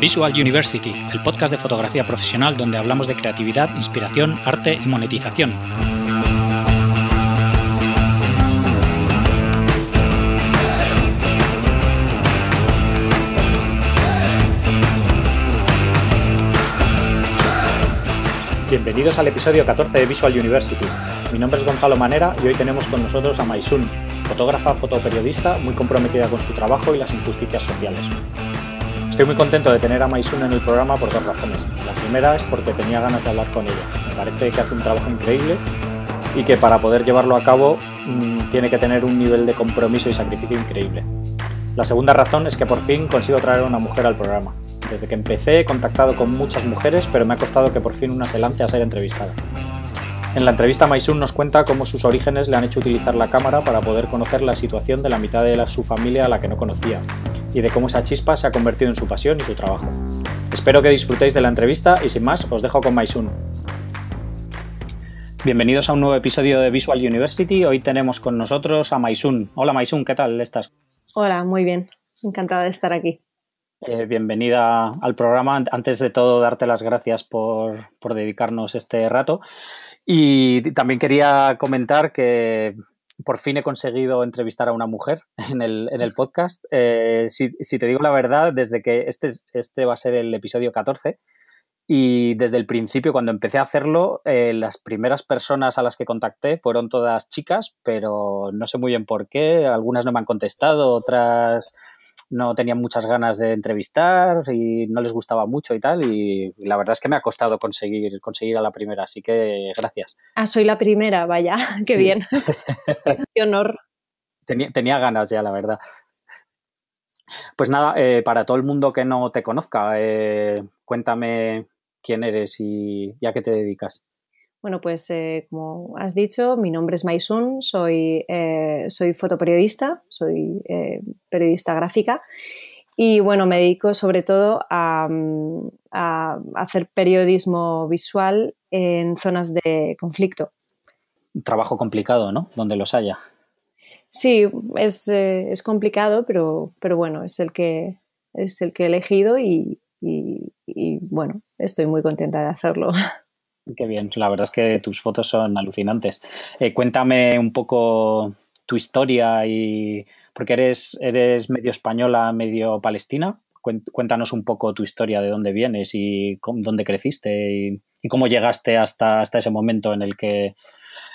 Visual University, el podcast de fotografía profesional donde hablamos de creatividad, inspiración, arte y monetización. Bienvenidos al episodio 14 de Visual University. Mi nombre es Gonzalo Manera y hoy tenemos con nosotros a Maisun, fotógrafa fotoperiodista muy comprometida con su trabajo y las injusticias sociales. Estoy muy contento de tener a Maisun en el programa por dos razones. La primera es porque tenía ganas de hablar con ella. Me parece que hace un trabajo increíble y que para poder llevarlo a cabo mm, tiene que tener un nivel de compromiso y sacrificio increíble. La segunda razón es que por fin consigo traer a una mujer al programa. Desde que empecé he contactado con muchas mujeres, pero me ha costado que por fin una se lance a ser entrevistada. En la entrevista Maisun nos cuenta cómo sus orígenes le han hecho utilizar la cámara para poder conocer la situación de la mitad de su familia a la que no conocía, y de cómo esa chispa se ha convertido en su pasión y su trabajo. Espero que disfrutéis de la entrevista y sin más os dejo con Maisun. Bienvenidos a un nuevo episodio de Visual University. Hoy tenemos con nosotros a Maisun. Hola Maisun, ¿qué tal estás? Hola, muy bien. Encantada de estar aquí. Eh, bienvenida al programa. Antes de todo, darte las gracias por, por dedicarnos este rato. Y también quería comentar que por fin he conseguido entrevistar a una mujer en el, podcast. Eh, si, te digo la verdad, desde que este, este va a ser el episodio 14 y desde el principio, cuando empecé a hacerlo, eh, las primeras personas a las que contacté fueron todas chicas, pero no sé muy bien por qué. Algunas no me han contestado, otras no tenían muchas ganas de entrevistar y no les gustaba mucho y tal. Y la verdad es que me ha costado conseguir, conseguir a la primera, así que gracias. Ah, soy la primera, vaya, qué bien. qué honor. Tenía, ganas ya, la verdad. Pues nada, eh, para todo el mundo que no te conozca, eh, cuéntame quién eres y, a qué te dedicas. Bueno, pues eh, como has dicho, mi nombre es Maisun, soy, eh, soy fotoperiodista, soy eh, periodista gráfica y bueno, me dedico sobre todo a, mm, hacer periodismo visual en zonas de conflicto. Trabajo complicado, ¿no? Donde los haya. Sí, es, complicado, pero, pero bueno, es el que, es el que he elegido y bueno, estoy muy contenta de hacerlo. Qué bien, la verdad es que tus fotos son alucinantes. Eh, cuéntame un poco tu historia y porque eres, eres medio española, medio palestina. Cuéntanos un poco tu historia, de dónde vienes y dónde creciste y, cómo llegaste hasta, hasta ese momento en el que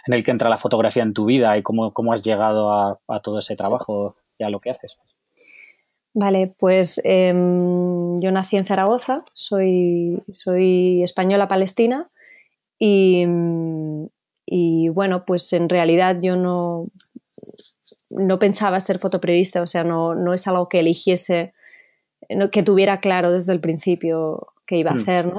en el que entra la fotografía en tu vida y cómo, has llegado a, todo ese trabajo y a lo que haces. Vale, pues em, yo nací en Zaragoza, soy, soy española palestina Mm, y, bueno, pues en realidad yo no, no pensaba ser fotoperiodista, o sea, no, no es algo que eligiese, que tuviera claro desde el principio que iba a mm. hacer,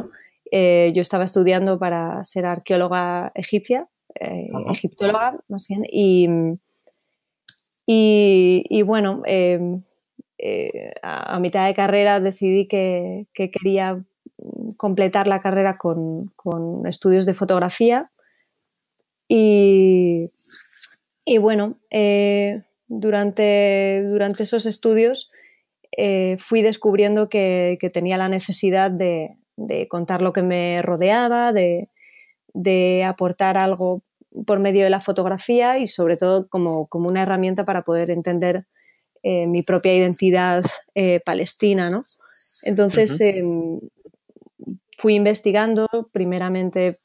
eh, yo estaba estudiando para ser arqueóloga egipcia, eh, egiptóloga más bien, y, mm, bueno, em, eh, a, mitad de carrera decidí que quería completar la carrera con, estudios de fotografía. Y, bueno, eh, durante, durante, esos estudios eh, fui descubriendo que, tenía la necesidad de, contar lo que me rodeaba, de, aportar algo por medio de la fotografía y sobre todo como, una herramienta para poder entender eh, mi propia identidad palestina, ¿no? Entonces em, fui investigando, primeramente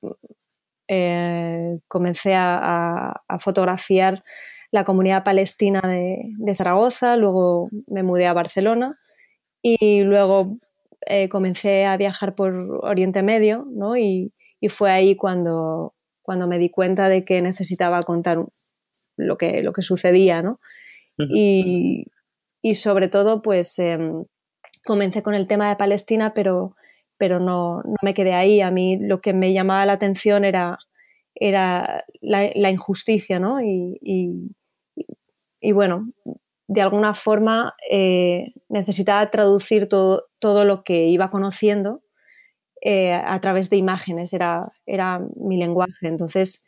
eh, comencé a, fotografiar la comunidad palestina de, Zaragoza, luego me mudé a Barcelona y luego eh, comencé a viajar por Oriente Medio ¿no? y, fue ahí cuando, cuando me di cuenta de que necesitaba contar lo que, lo que sucedía. y, sobre todo, pues em, comencé con el tema de Palestina, pero, pero no, me quedé ahí. A mí lo que me llamaba la atención era, era la, injusticia, ¿no? Y, bueno, de alguna forma eh, necesitaba traducir todo, todo lo que iba conociendo eh, a través de imágenes, era, era mi lenguaje. Entonces,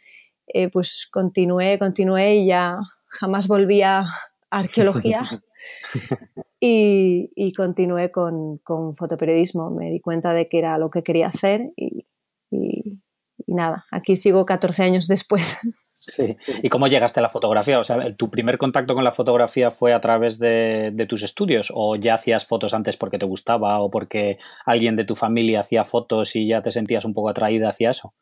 eh, pues continué, continué y ya jamás volví a arqueología. y, continué con, fotoperiodismo. Me di cuenta de que era lo que quería hacer y, nada, aquí sigo 14 años después. ¿Y cómo llegaste a la fotografía? O sea, ¿tu primer contacto con la fotografía fue a través de, tus estudios? ¿O ya hacías fotos antes porque te gustaba o porque alguien de tu familia hacía fotos y ya te sentías un poco atraída hacia eso?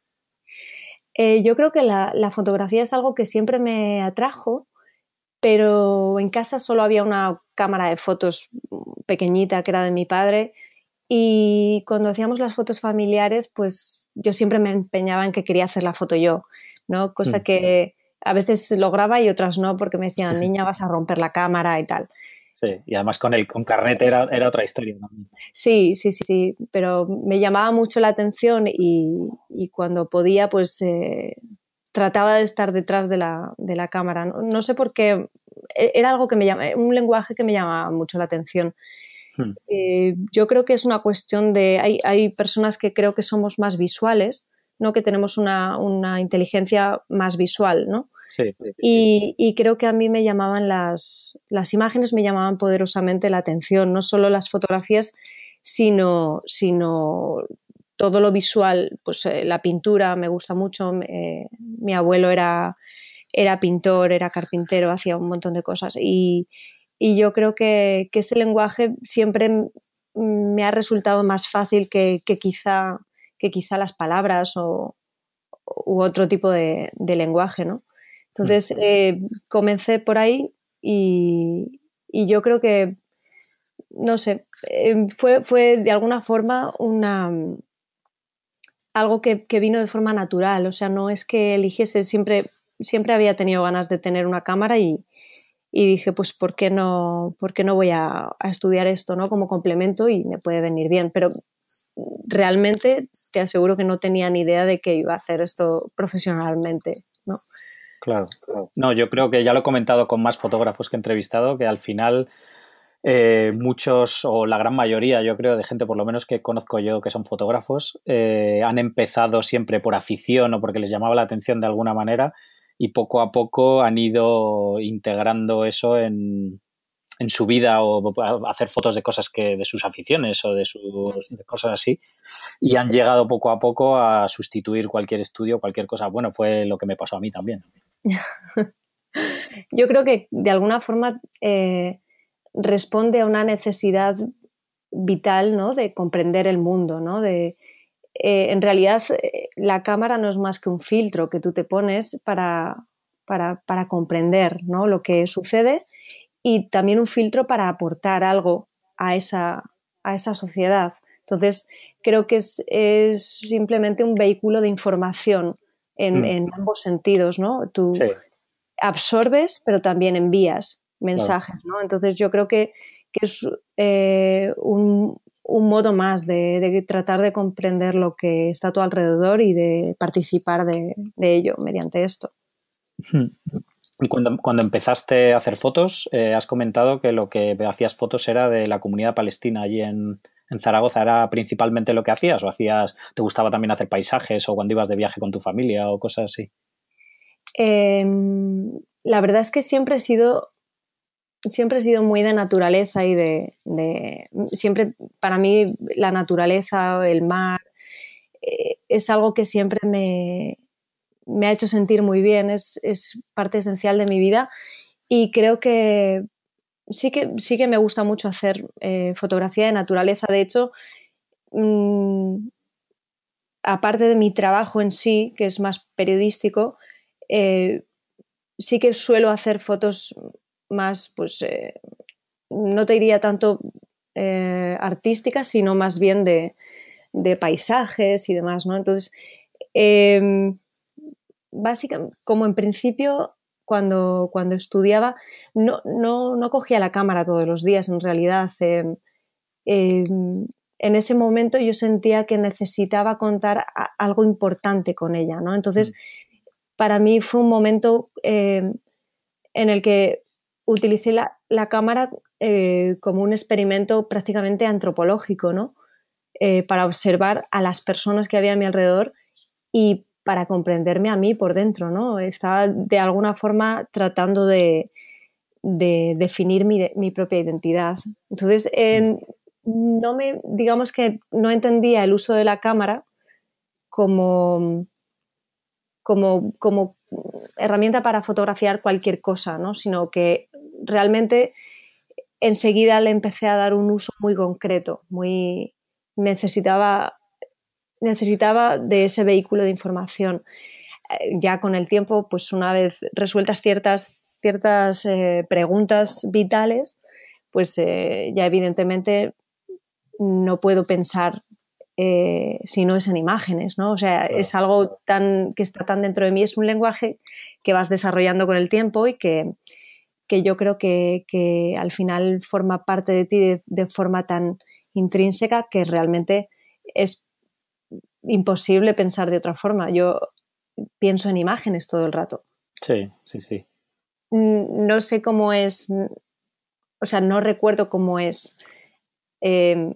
Eh, yo creo que la, la, fotografía es algo que siempre me atrajo pero en casa solo había una cámara de fotos pequeñita que era de mi padre y cuando hacíamos las fotos familiares, pues yo siempre me empeñaba en que quería hacer la foto yo, ¿no? Cosa mm. que a veces lograba y otras no, porque me decían, niña, vas a romper la cámara y tal. Sí, y además con el con carnet era, otra historia. también Sí, sí, sí, sí, pero me llamaba mucho la atención y, y cuando podía, pues eh, trataba de estar detrás de la, de la cámara. No, sé por qué, e, era algo que me llama, un lenguaje que me llamaba mucho la atención. Hmm. Eh, yo creo que es una cuestión de, hay, personas que creo que somos más visuales, ¿no? que tenemos una, inteligencia más visual, ¿no? Sí, Y, creo que a mí me llamaban las, las imágenes, me llamaban poderosamente la atención, no solo las fotografías, sino, sino todo lo visual, pues eh, la pintura me gusta mucho, mi abuelo era, era pintor, era carpintero, hacía un montón de cosas. Y, yo creo que, ese lenguaje siempre me ha resultado más fácil que, quizá, que quizá las palabras o, u otro tipo de, lenguaje, ¿no? Entonces mm. eh, comencé por ahí y, y, yo creo que, no sé, eh, fue, fue de alguna forma una, algo que, vino de forma natural, o sea, no es que eligiese, siempre, siempre había tenido ganas de tener una cámara y, y dije, pues, ¿por qué no, por qué no voy a, estudiar esto ¿no? como complemento y me puede venir bien? Pero realmente te aseguro que no tenía ni idea de que iba a hacer esto profesionalmente, ¿no? Claro, claro. No, yo creo que ya lo he comentado con más fotógrafos que he entrevistado, que al final eh, muchos o la gran mayoría, yo creo, de gente por lo menos que conozco yo que son fotógrafos, eh, han empezado siempre por afición o porque les llamaba la atención de alguna manera y poco a poco han ido integrando eso en, en su vida o hacer fotos de cosas que de sus aficiones o de sus cosas así y han llegado poco a poco a sustituir cualquier estudio cualquier cosa bueno fue lo que me pasó a mí también yo creo que de alguna forma eh, responde a una necesidad vital ¿no? de comprender el mundo, ¿no? de, eh, en realidad eh, la cámara no es más que un filtro que tú te pones para, comprender lo que sucede y también un filtro para aportar algo a esa, a esa sociedad. Entonces, creo que es, simplemente un vehículo de información en, mm. ambos sentidos, Tú absorbes, pero también envías mensajes, ¿no? Entonces yo creo que, es eh, un, modo más de, tratar de comprender lo que está a tu alrededor y de participar de, ello mediante esto. Y cuando, empezaste a hacer fotos, eh, has comentado que lo que hacías fotos era de la comunidad palestina allí en, Zaragoza era principalmente lo que hacías o hacías te gustaba también hacer paisajes o cuando ibas de viaje con tu familia o cosas así em, la verdad es que siempre he sido siempre he sido muy de naturaleza y de, siempre para mí la naturaleza, el mar, eh, es algo que siempre me, me, ha hecho sentir muy bien, es, es, parte esencial de mi vida y creo que sí que, sí que me gusta mucho hacer eh, fotografía de naturaleza, de hecho... Mm, aparte de mi trabajo en sí, que es más periodístico, eh, sí que suelo hacer fotos más, pues, eh, no te diría tanto eh, artística, sino más bien de, paisajes y demás, ¿no? Entonces, em, básicamente, como en principio, cuando, cuando estudiaba, no, no, cogía la cámara todos los días, en realidad. Em, em, en ese momento yo sentía que necesitaba contar algo importante con ella, Entonces, mm. para mí fue un momento en el que utilicé la, cámara eh, como un experimento prácticamente antropológico, ¿no? Eh, para observar a las personas que había a mi alrededor y para comprenderme a mí por dentro, ¿no? Estaba de alguna forma tratando de, definir mi, propia identidad. Entonces, no me, digamos que no entendía el uso de la cámara como, como, como herramienta para fotografiar cualquier cosa, sino que realmente enseguida le empecé a dar un uso muy concreto, muy necesitaba, necesitaba de ese vehículo de información. Eh, ya con el tiempo, pues una vez resueltas ciertas, ciertas eh, preguntas vitales, pues eh, ya evidentemente no puedo pensar si no es en imágenes, ¿no? O sea, es algo tan, que está tan dentro de mí, es un lenguaje que vas desarrollando con el tiempo y que, que yo creo que, al final forma parte de ti de, forma tan intrínseca que realmente es imposible pensar de otra forma. Yo pienso en imágenes todo el rato. Sí, sí, sí. Mm, no sé cómo es, mm, o sea, no recuerdo cómo es, em,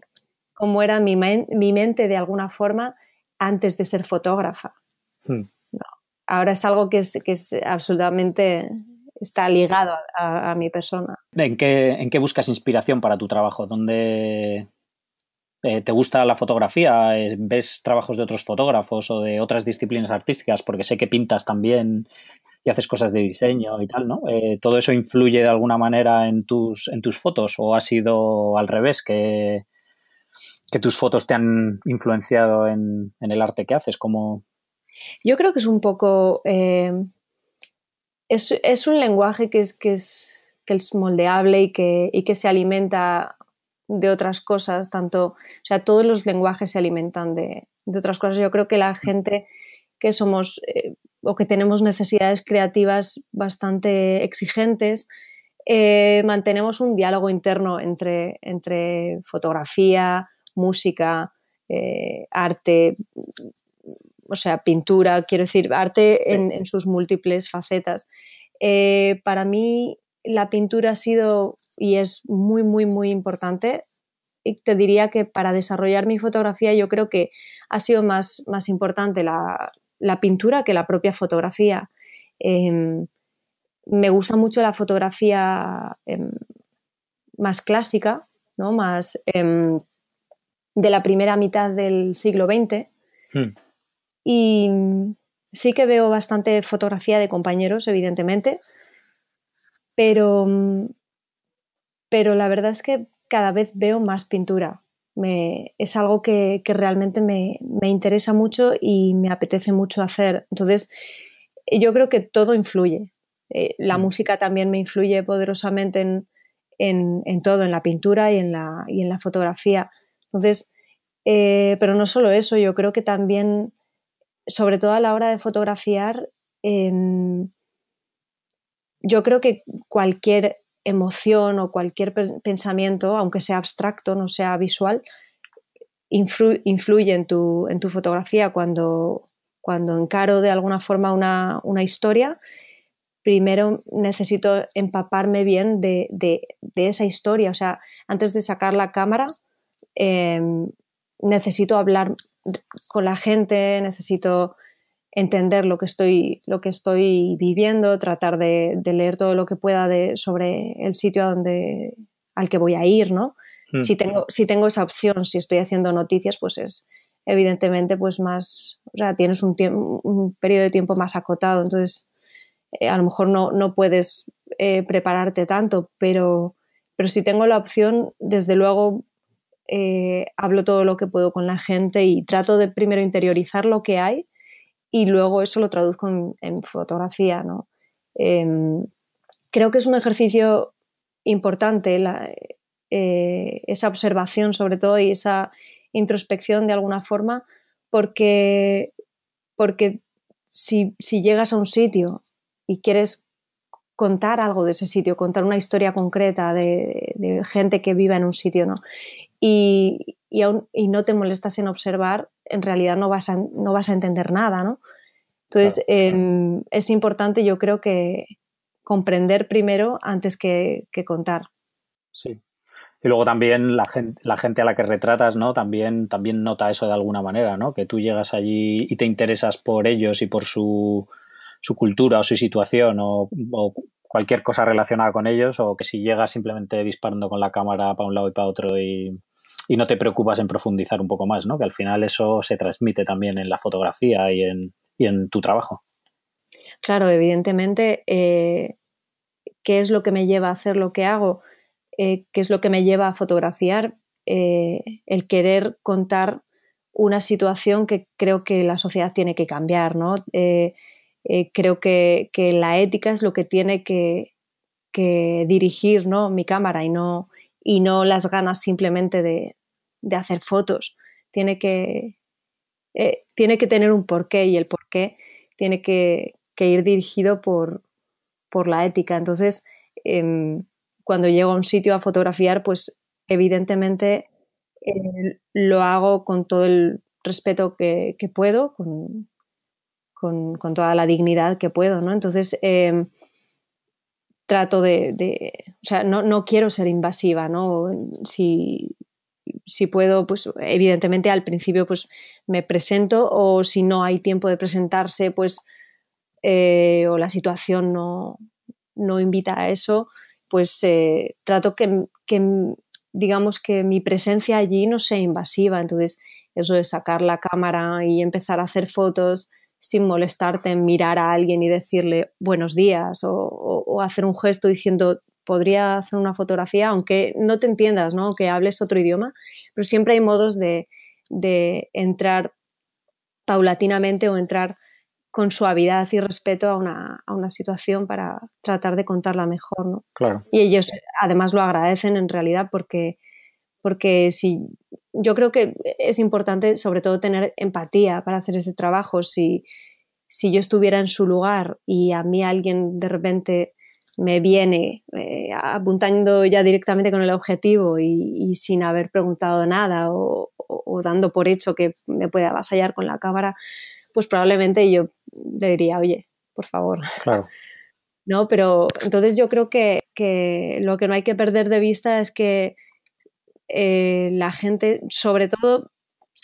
cómo era mi, mi, mente de alguna forma antes de ser fotógrafa. Hmm. Ahora es algo que es absolutamente está ligado a, mi persona. ¿En qué, ¿En qué, buscas inspiración para tu trabajo? ¿Dónde eh, te gusta la fotografía? Eh, ¿Ves trabajos de otros fotógrafos o de otras disciplinas artísticas? Porque sé que pintas también y haces cosas de diseño y tal, ¿no? Eh, ¿Todo eso influye de alguna manera en tus, en tus fotos o ha sido al revés, que, que tus fotos te han influenciado en, el arte que haces? Yo creo que es un poco es, un lenguaje que es, que es, es moldeable y que, que se alimenta de otras cosas, tanto, o sea, todos los lenguajes se alimentan de, otras cosas. Yo creo que la gente que somos eh, o que tenemos necesidades creativas bastante exigentes, eh, mantenemos un diálogo interno entre, entre fotografía, música, eh, arte, o sea, pintura, quiero decir, arte en, sus múltiples facetas. Eh, para mí la pintura ha sido y es muy, muy, muy importante. Y te diría que para desarrollar mi fotografía yo creo que ha sido más, importante la, pintura que la propia fotografía. Em, me gusta mucho la fotografía em, más clásica, ¿no? más em, de la primera mitad del siglo XX. Y mm, sí que veo bastante fotografía de compañeros, evidentemente, pero, mm, pero la verdad es que cada vez veo más pintura. es algo que, realmente me, interesa mucho y me apetece mucho hacer. Entonces, yo creo que todo influye. Eh, la mm. música también me influye poderosamente en, todo, en la pintura y en la, en la fotografía. Entonces, eh, pero no solo eso, yo creo que también sobre todo a la hora de fotografiar, em, yo creo que cualquier emoción o cualquier pensamiento, aunque sea abstracto, no sea visual, influye en tu, en tu fotografía cuando, cuando encaro de alguna forma una, historia. Primero necesito empaparme bien de, esa historia, o sea, antes de sacar la cámara, em, necesito hablar con la gente, necesito entender lo que estoy, lo que estoy viviendo, tratar de, leer todo lo que pueda de, sobre el sitio a donde, al que voy a ir, ¿no? Hmm. Si, tengo, si tengo esa opción, si estoy haciendo noticias, pues es evidentemente pues más, o sea, tienes un, periodo de tiempo más acotado, entonces eh, a lo mejor no, no puedes eh, prepararte tanto, pero, pero si tengo la opción, desde luego eh, hablo todo lo que puedo con la gente y trato de primero interiorizar lo que hay y luego eso lo traduzco en, fotografía, em, creo que es un ejercicio importante eh, esa observación sobre todo y esa introspección de alguna forma porque, porque si, llegas a un sitio y quieres contar algo de ese sitio, contar una historia concreta de, gente que viva en un sitio, ¿no? y, y, aún, y, no te molestas en observar, en realidad no vas a, no vas a entender nada, ¿no? Entonces, em, es importante, yo creo que comprender primero antes que, contar. Sí, y luego también la gente, la gente a la que retratas, ¿no? También, también nota eso de alguna manera, ¿no? Que tú llegas allí y te interesas por ellos y por su, su cultura o su situación o, o, cualquier cosa relacionada con ellos, o que si llegas simplemente disparando con la cámara para un lado y para otro y, y no te preocupas en profundizar un poco más, ¿no? Que al final eso se transmite también en la fotografía y en, en tu trabajo. Claro, evidentemente, eh, ¿qué es lo que me lleva a hacer lo que hago? Eh, ¿Qué es lo que me lleva a fotografiar? Eh, el querer contar una situación que creo que la sociedad tiene que cambiar, ¿no? creo que, la ética es lo que tiene que, que dirigir ¿no? mi cámara y no, y no las ganas simplemente de, de hacer fotos, tiene que, eh, tiene que tener un porqué y el porqué tiene que, ir dirigido por, por, la ética. Entonces, em, cuando llego a un sitio a fotografiar, pues evidentemente eh, lo hago con todo el respeto que, puedo, con, con, toda la dignidad que puedo, ¿no? Entonces, em, trato de, o sea, no, no, quiero ser invasiva, ¿no? Si, si puedo, pues evidentemente al principio pues me presento o si no hay tiempo de presentarse, pues eh, o la situación no, invita a eso, pues eh, trato que, digamos que mi presencia allí no sea invasiva. Entonces, eso de sacar la cámara y empezar a hacer fotos sin molestarte en mirar a alguien y decirle buenos días o hacer un gesto diciendo podría hacer una fotografía, aunque no te entiendas, ¿no? que hables otro idioma, pero siempre hay modos de, entrar paulatinamente o entrar con suavidad y respeto a una, a situación para tratar de contarla mejor. ¿no? Claro. Y ellos además lo agradecen en realidad porque, porque si, yo creo que es importante sobre todo tener empatía para hacer este trabajo. Si, si yo estuviera en su lugar y a mí alguien de repente me viene eh, apuntando ya directamente con el objetivo y, sin haber preguntado nada o, dando por hecho que me pueda avasallar con la cámara, pues probablemente yo le diría, oye, por favor. ¿No? Pero entonces yo creo que, lo que no hay que perder de vista es que eh, la gente, sobre todo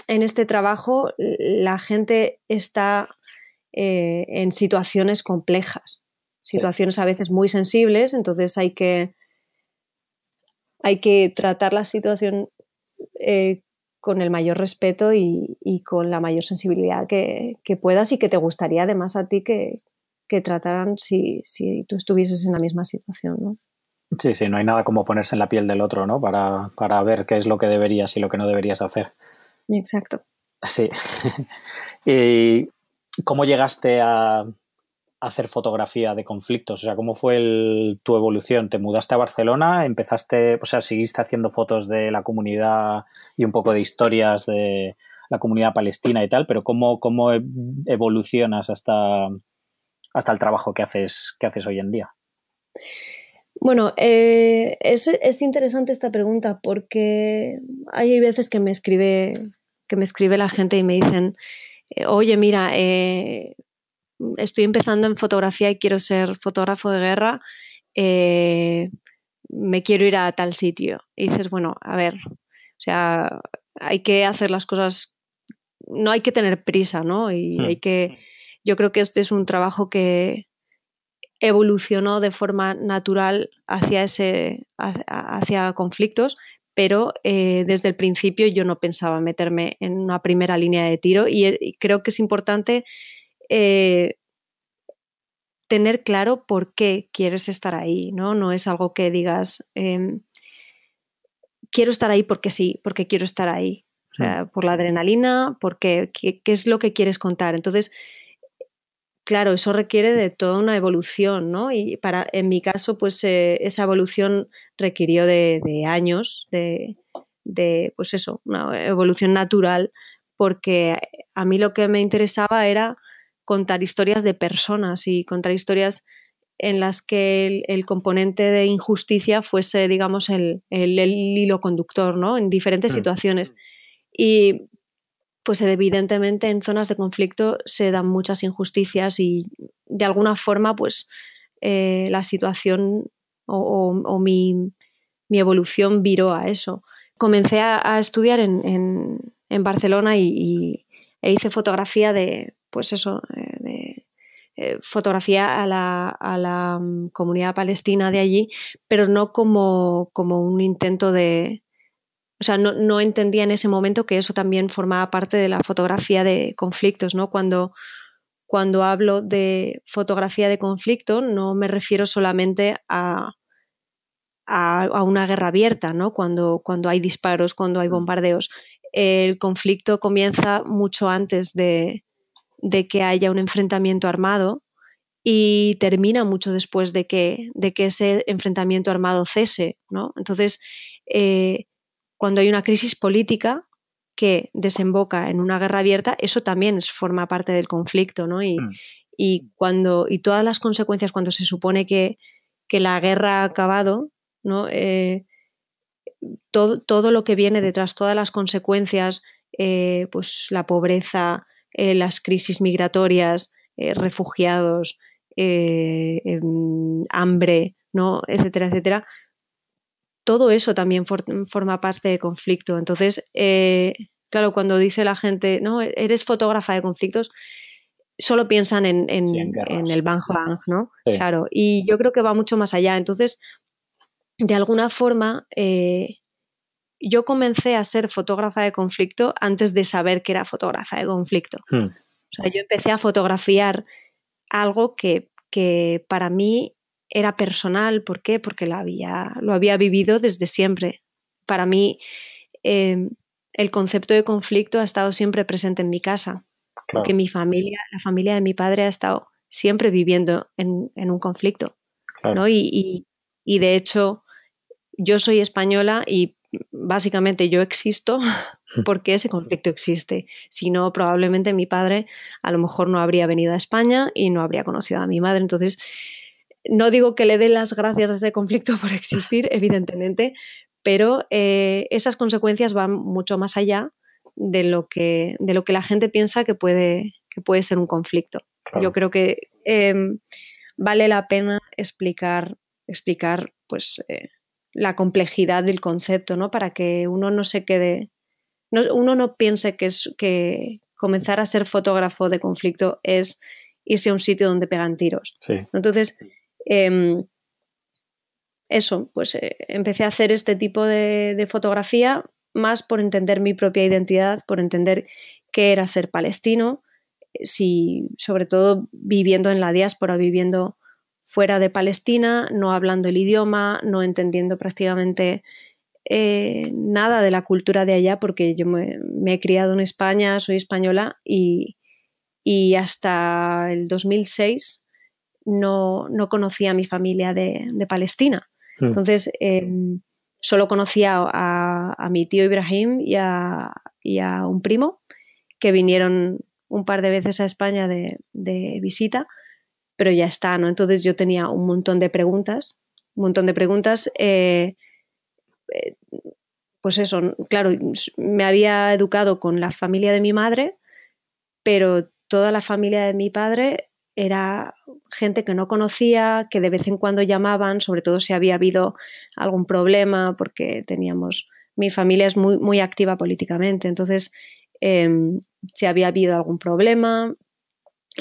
en este trabajo, la gente está eh, en situaciones complejas situaciones a veces muy sensibles, entonces hay que, hay que tratar la situación eh, con el mayor respeto y, con la mayor sensibilidad que, puedas y que te gustaría además a ti que, trataran si, tú estuvieses en la misma situación. ¿no? Sí, sí, no hay nada como ponerse en la piel del otro, ¿no? Para, para ver qué es lo que deberías y lo que no deberías hacer. Exacto. Sí. ¿Y cómo llegaste a, hacer fotografía de conflictos? O sea, ¿cómo fue tu evolución? ¿Te mudaste a Barcelona? ¿Empezaste, o sea, seguiste haciendo fotos de la comunidad y un poco de historias de la comunidad palestina y tal? Pero ¿cómo, cómo e, evolucionas hasta, hasta el trabajo que haces, que haces hoy en día? Bueno, eh, es, interesante esta pregunta porque hay veces que me escribe, que me escribe la gente y me dicen, eh, oye, mira, eh, estoy empezando en fotografía y quiero ser fotógrafo de guerra, eh, me quiero ir a tal sitio. Y dices, bueno, a ver, o sea, hay que hacer las cosas, no hay que tener prisa, ¿no? Y hmm. hay que, yo creo que este es un trabajo que evolucionó de forma natural hacia ese, hacia conflictos, pero eh, hmm. desde el principio yo no pensaba meterme en una primera línea de tiro y eh, creo que es importante eh, tener claro por qué quieres estar ahí, ¿no? No es algo que digas, em, quiero estar ahí porque sí, porque quiero estar ahí, hmm. por la adrenalina, porque qué, es lo que quieres contar. Entonces, claro, eso requiere de toda una evolución, ¿no? Y para, en mi caso, pues eh, esa evolución requirió de, años, de, de, pues eso, una evolución natural, porque a mí lo que me interesaba era contar historias de personas y contar historias en las que el, componente de injusticia fuese, digamos, el, el, hilo conductor, ¿no? En diferentes hmm. situaciones. Hmm. Y pues evidentemente en zonas de conflicto se dan muchas injusticias y de alguna forma, pues eh, la situación o, mi, mi, evolución viró a eso. Comencé a, estudiar en, en, Barcelona y, e hice fotografía de, pues eso, eh, de eh, fotografía a la, mm, comunidad palestina de allí, pero no como, como un intento de... O sea, no, entendía en ese momento que eso también formaba parte de la fotografía de conflictos, ¿no? Cuando, cuando hablo de fotografía de conflicto, no me refiero solamente a, a, una guerra abierta, ¿no? Cuando, cuando hay disparos, cuando hay mm. bombardeos. El conflicto comienza mucho antes de, de que haya un enfrentamiento armado y termina mucho después de que, de que ese enfrentamiento armado cese. Entonces, eh, cuando hay una crisis política que desemboca en una guerra abierta, eso también forma parte del conflicto. ¿no? Mm. Y, cuando, y todas las consecuencias, cuando se supone que, la guerra ha acabado, ¿no? Eh, todo, todo, lo que viene detrás, todas las consecuencias, eh, pues la pobreza, eh, las crisis migratorias, eh, refugiados, eh, em, hambre, ¿no? etcétera, etcétera, todo eso también forma parte de conflicto. Entonces, claro, cuando dice la gente, no, eres fotógrafa de conflictos, solo piensan en, el Bang Bang, ¿no? Claro, y yo creo que va mucho más allá. Entonces, de alguna forma, yo comencé a ser fotógrafa de conflicto antes de saber que era fotógrafa de conflicto. Hmm. O sea, yo empecé a fotografiar algo que, para mí era personal. ¿Por qué? Porque lo había, lo había vivido desde siempre. Para mí, em, el concepto de conflicto ha estado siempre presente en mi casa. Porque mi familia, la familia de mi padre ha estado siempre viviendo en, un conflicto. Y, y de hecho, yo soy española y básicamente yo existo porque ese conflicto existe. Si no, probablemente mi padre a lo mejor no habría venido a España y no habría conocido a mi madre. Entonces, no digo que le dé las gracias a ese conflicto por existir, evidentemente, pero eh, esas consecuencias van mucho más allá de lo que, de lo que la gente piensa que puede, que puede ser un conflicto. Yo creo que em, vale la pena explicar, explicar pues, eh, la complejidad del concepto, ¿no? Para que uno no se quede, uno no piense que, es, que comenzar a ser fotógrafo de conflicto es irse a un sitio donde pegan tiros. Entonces, em, eso, pues eh, empecé a hacer este tipo de, fotografía más por entender mi propia identidad, por entender qué era ser palestino, eh, si sobre todo viviendo en la diáspora, viviendo fuera de Palestina, no hablando el idioma, no entendiendo prácticamente eh, nada de la cultura de allá, porque yo me, he criado en España, soy española y, hasta el 2006 no, conocía a mi familia de, Palestina. Hmm. Entonces, em, solo conocía a, mi tío Ibrahim y a, un primo que vinieron un par de veces a España de visita pero ya está, ¿no? Entonces yo tenía un montón de preguntas, un montón de preguntas. Eh, eh, pues eso, claro, me había educado con la familia de mi madre, pero toda la familia de mi padre era gente que no conocía, que de vez en cuando llamaban, sobre todo si había habido algún problema, porque teníamos, mi familia es muy, muy activa políticamente, entonces em, si había habido algún problema,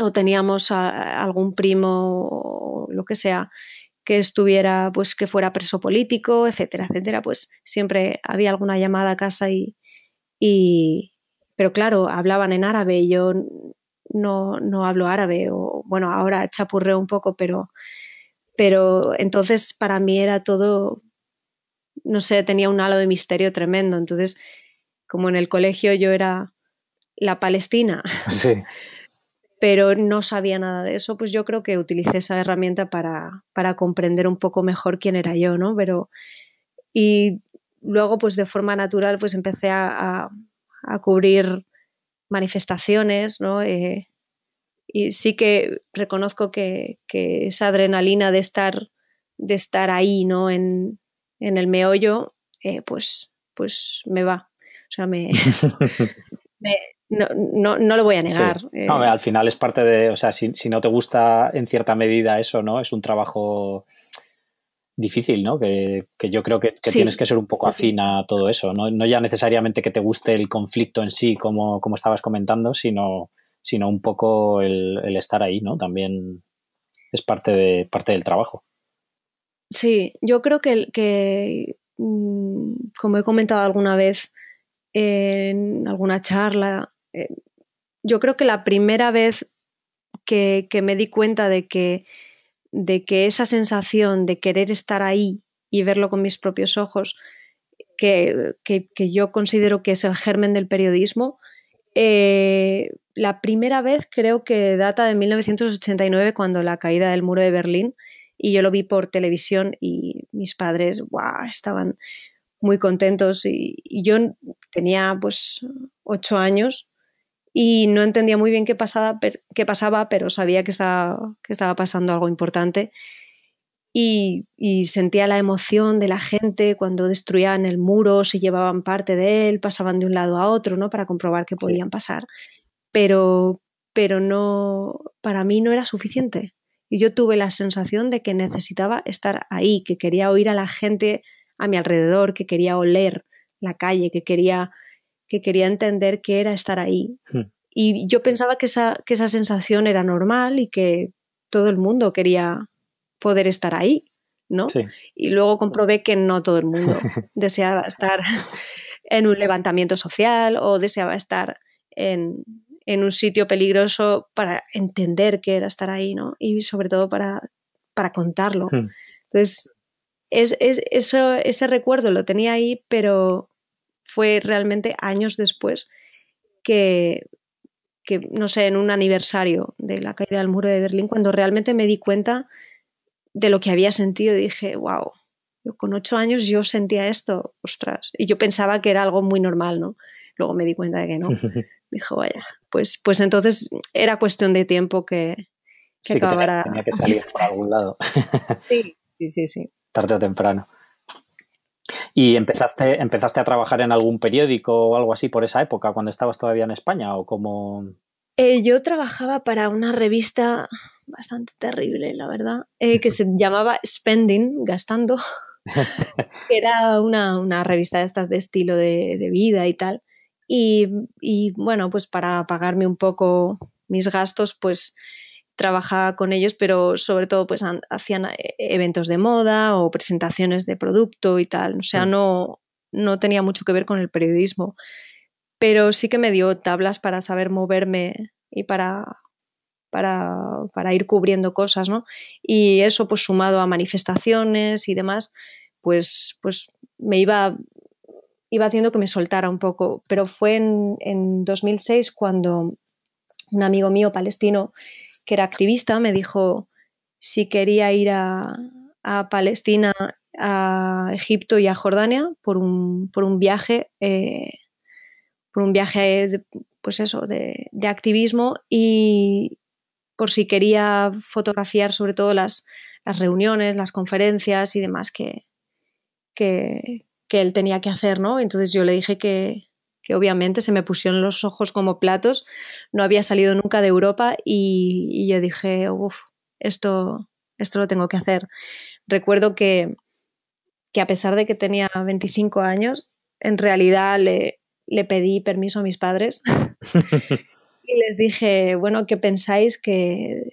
o teníamos algún primo o lo que sea que estuviera, pues que fuera preso político, etcétera, etcétera, pues siempre había alguna llamada a casa y, pero claro, hablaban en árabe y yo no, hablo árabe, o bueno, ahora chapurreo un poco, pero, pero entonces para mí era todo, no sé, tenía un halo de misterio tremendo, entonces como en el colegio yo era la Palestina. Sí pero no sabía nada de eso, pues yo creo que utilicé esa herramienta para, comprender un poco mejor quién era yo, ¿no? Pero, y luego, pues de forma natural, pues empecé a, cubrir manifestaciones, ¿no? Eh, y sí que reconozco que, esa adrenalina de estar, de estar ahí, ¿no? En, en el meollo, eh, pues, pues me va. O sea, me, No, no, no, lo voy a negar. Eh. al final es parte de, o sea, si, no te gusta en cierta medida eso, ¿no? Es un trabajo difícil, ¿no? Que, yo creo que, tienes que ser un poco afín a todo eso, ¿no? No ya necesariamente que te guste el conflicto en sí, como, como estabas comentando, sino, sino un poco el, estar ahí, ¿no? También es parte, de, parte del trabajo. Sí, yo creo que, que mm, como he comentado alguna vez en alguna charla, eh, yo creo que la primera vez que, me di cuenta de que, esa sensación de querer estar ahí y verlo con mis propios ojos, que, yo considero que es el germen del periodismo. Eh, la primera vez creo que data de 1989, cuando la caída del muro de Berlín, y yo lo vi por televisión y mis padres estaban muy contentos y, yo tenía pues ocho años y no entendía muy bien qué, pasaba, qué pasaba pero sabía que estaba, que estaba pasando algo importante. Y, sentía la emoción de la gente cuando destruían el muro, se llevaban parte de él, pasaban de un lado a otro, ¿no? Para comprobar que podían pasar. Pero, pero no, para mí no era suficiente. Y yo tuve la sensación de que necesitaba estar ahí, que quería oír a la gente a mi alrededor, que quería oler la calle, que quería que quería entender qué era estar ahí. Hmm. Y yo pensaba que esa, esa sensación era normal y que todo el mundo quería poder estar ahí, ¿no? Y luego comprobé que no todo el mundo deseaba estar en un levantamiento social o deseaba estar en, un sitio peligroso para entender qué era estar ahí, ¿no? Y sobre todo para, para contarlo. Hmm. Entonces, es, eso, ese recuerdo lo tenía ahí, pero fue realmente años después que, no sé, en un aniversario de la caída del muro de Berlín, cuando realmente me di cuenta de lo que había sentido y dije, wow, con ocho años yo sentía esto, ostras, y yo pensaba que era algo muy normal, ¿no? Luego me di cuenta de que no. Dijo, vaya, pues, pues entonces era cuestión de tiempo que, que acabara. tenía, que salir por algún lado. sí, sí, sí. sí. Tarde o temprano. ¿Y empezaste, empezaste a trabajar en algún periódico o algo así por esa época, cuando estabas todavía en España? ¿O como eh, yo trabajaba para una revista bastante terrible, la verdad, eh, que se llamaba Spending, Gastando, era una, una, revista de estas de estilo de, de vida y tal. Y, y, bueno, pues para pagarme un poco mis gastos, pues trabajaba con ellos, pero sobre todo pues hacían eh, eventos de moda o presentaciones de producto y tal. O sea, no, no tenía mucho que ver con el periodismo. Pero sí que me dio tablas para saber moverme y para, para, ir cubriendo cosas, Y eso, pues sumado a manifestaciones y demás, pues, pues me iba, iba haciendo que me soltara un poco. Pero fue en, en 2006 cuando un amigo mío palestino que era activista, me dijo si quería ir a, Palestina, a Egipto y a Jordania por un, por un viaje, eh, por un viaje, de, pues eso, de, activismo y por si quería fotografiar sobre todo las, las reuniones, las conferencias y demás que, que, que él tenía que hacer, ¿no? Entonces yo le dije que, que obviamente se me pusieron los ojos como platos. No había salido nunca de Europa y, yo dije, uff, esto, esto lo tengo que hacer. Recuerdo que, a pesar de que tenía 25 años, en realidad le, le pedí permiso a mis padres y les dije, bueno, ¿qué pensáis que,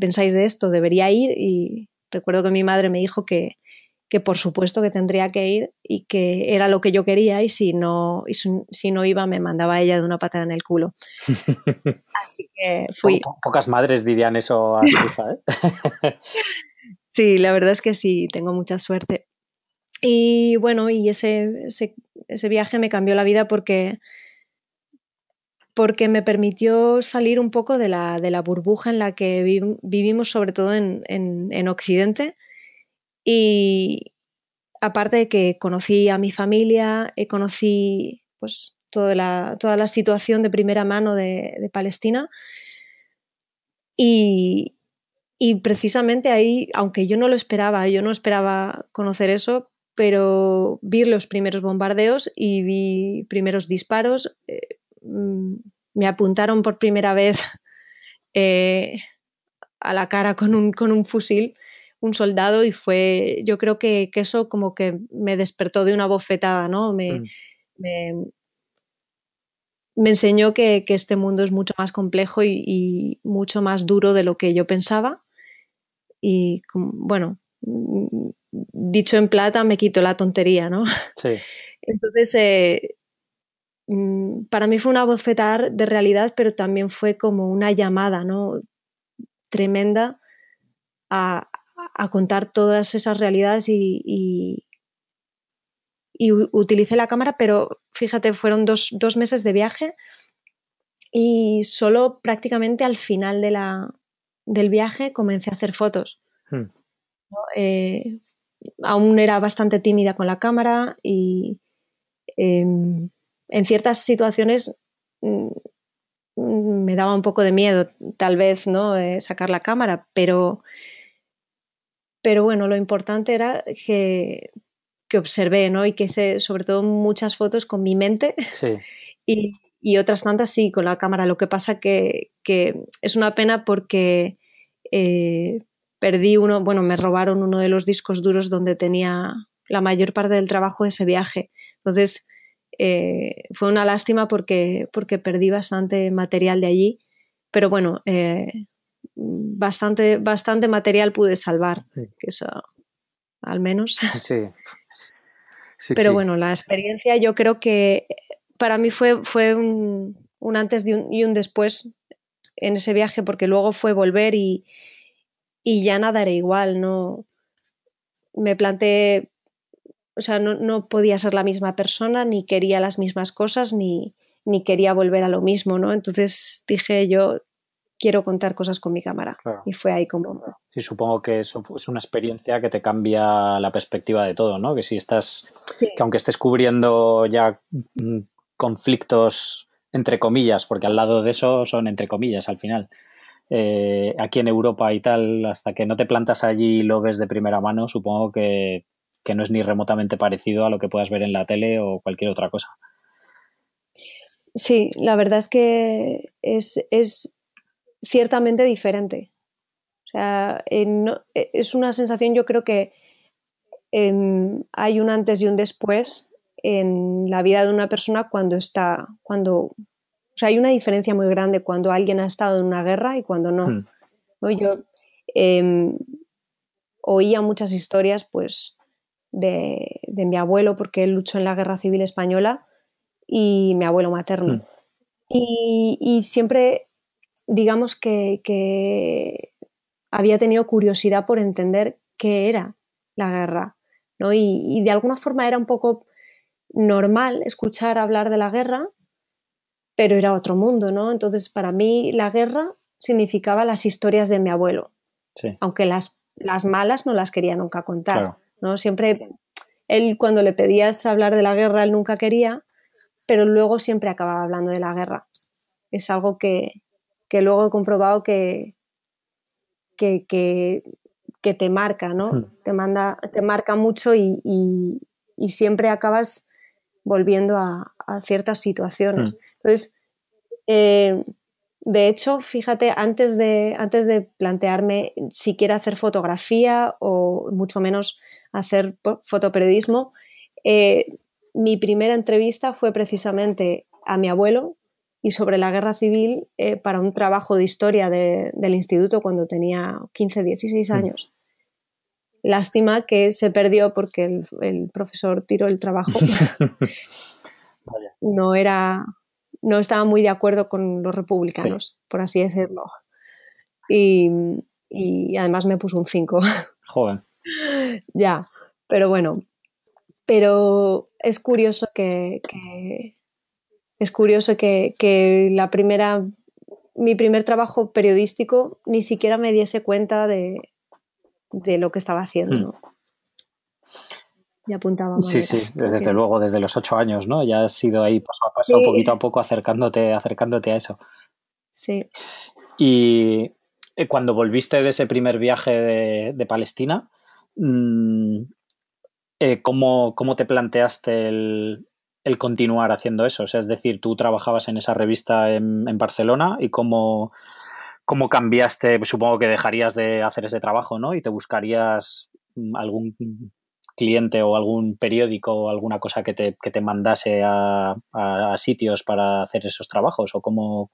pensáis de esto? ¿Debería ir? Y recuerdo que mi madre me dijo que, que por supuesto que tendría que ir y que era lo que yo quería y si no, si no iba me mandaba ella de una patada en el culo. Así que fui. pocas madres dirían eso a su hija. ¿eh? sí, la verdad es que sí, tengo mucha suerte. Y bueno, y ese, ese, viaje me cambió la vida porque porque me permitió salir un poco de la, burbuja en la que vivimos, sobre todo en, en Occidente, y aparte de que conocí a mi familia, eh, conocí pues, toda, la, toda la situación de primera mano de, Palestina. Y, precisamente ahí, aunque yo no lo esperaba, yo no esperaba conocer eso, pero vi los primeros bombardeos y vi primeros disparos. Eh, mm, me apuntaron por primera vez eh, a la cara con un fusil un soldado y fue, yo creo que, eso como que me despertó de una bofetada, ¿no? Me, mm. me, enseñó que, este mundo es mucho más complejo y, mucho más duro de lo que yo pensaba. Y bueno, dicho en plata, me quito la tontería, ¿no? Sí. Entonces, eh, mm, para mí fue una bofetada de realidad, pero también fue como una llamada, ¿no? Tremenda a, a contar todas esas realidades y, y, utilicé la cámara, pero fíjate, fueron dos, meses de viaje y solo prácticamente al final de la, del viaje comencé a hacer fotos. Hmm. Eh, aún era bastante tímida con la cámara y em, en ciertas situaciones mm, mm, me daba un poco de miedo, tal vez, ¿no? Eh, sacar la cámara, pero pero bueno, lo importante era que, que observé, ¿no? Y que hice sobre todo muchas fotos con mi mente y, otras tantas sí con la cámara. Lo que pasa que, que es una pena porque eh, perdí uno, bueno, me robaron uno de los discos duros donde tenía la mayor parte del trabajo de ese viaje. Entonces, eh, fue una lástima porque, porque perdí bastante material de allí, pero bueno, eh, bastante, bastante material pude salvar, eso, al menos. Sí. Pero bueno, la experiencia yo creo que eh, para mí fue, fue un, antes de un, y un después en ese viaje, porque luego fue volver y, y ya nada era igual, ¿no? Me planteé, o sea, no, podía ser la misma persona, ni quería las mismas cosas, ni, ni quería volver a lo mismo, ¿no? Entonces dije yo, quiero contar cosas con mi cámara. Y fue ahí como... Sí, supongo que es una experiencia que te cambia la perspectiva de todo, ¿no? Que si estás, que aunque estés cubriendo ya mm, conflictos entre comillas, porque al lado de eso son entre comillas al final. Eh, aquí en Europa y tal, hasta que no te plantas allí y lo ves de primera mano, supongo que, no es ni remotamente parecido a lo que puedas ver en la tele o cualquier otra cosa. Sí, la verdad es que es ciertamente diferente. E, es una sensación, yo creo que hay un antes y un después en la vida de una persona cuando está, cuando, o sea, hay una diferencia muy grande cuando alguien ha estado en una guerra y cuando no. Hmm. Yo em, oía muchas historias, pues, de, mi abuelo, porque él luchó en la guerra civil española, y mi abuelo materno. Hmm. y, siempre digamos que, había tenido curiosidad por entender qué era la guerra, ¿no? Y, de alguna forma era un poco normal escuchar hablar de la guerra, pero era otro mundo, ¿no? Entonces, para mí la guerra significaba las historias de mi abuelo, aunque las, malas no las quería nunca contar, ¿no? Siempre, él cuando le pedías hablar de la guerra, él nunca quería, pero luego siempre acababa hablando de la guerra. Es algo que, que luego he comprobado que, que, te marca, ¿no? Hmm. Te, manda, te marca mucho y, siempre acabas volviendo a, ciertas situaciones. Hmm. Entonces, eh, de hecho, fíjate, antes de, antes de plantearme siquiera hacer fotografía o mucho menos hacer fotoperiodismo, eh, mi primera entrevista fue precisamente a mi abuelo, y sobre la guerra civil eh, para un trabajo de historia del instituto cuando tenía 15, 16 mm. años. Lástima que se perdió porque el, profesor tiró el trabajo. no era no estaba muy de acuerdo con los republicanos, por así decirlo. Y, y, además me puso un 5. Joven. ya, pero bueno. Pero es curioso que, es curioso que, la primera, mi primer trabajo periodístico ni siquiera me diese cuenta de, lo que estaba haciendo. Hmm. Y apuntaba. Sí, sí, desde luego, desde los ocho años, ¿no? Ya has ido ahí paso a paso, poquito a poco, acercándote, acercándote a eso. Sí. Y eh, cuando volviste de ese primer viaje de, Palestina, mm, eh, ¿cómo, te planteaste el, el continuar haciendo eso? O sea, es decir, tú trabajabas en esa revista en, Barcelona y cómo, cómo cambiaste, supongo que dejarías de hacer ese trabajo, ¿no? Y te buscarías mm, algún cliente o algún periódico o alguna cosa que te, mandase a, sitios para hacer esos trabajos o cómo,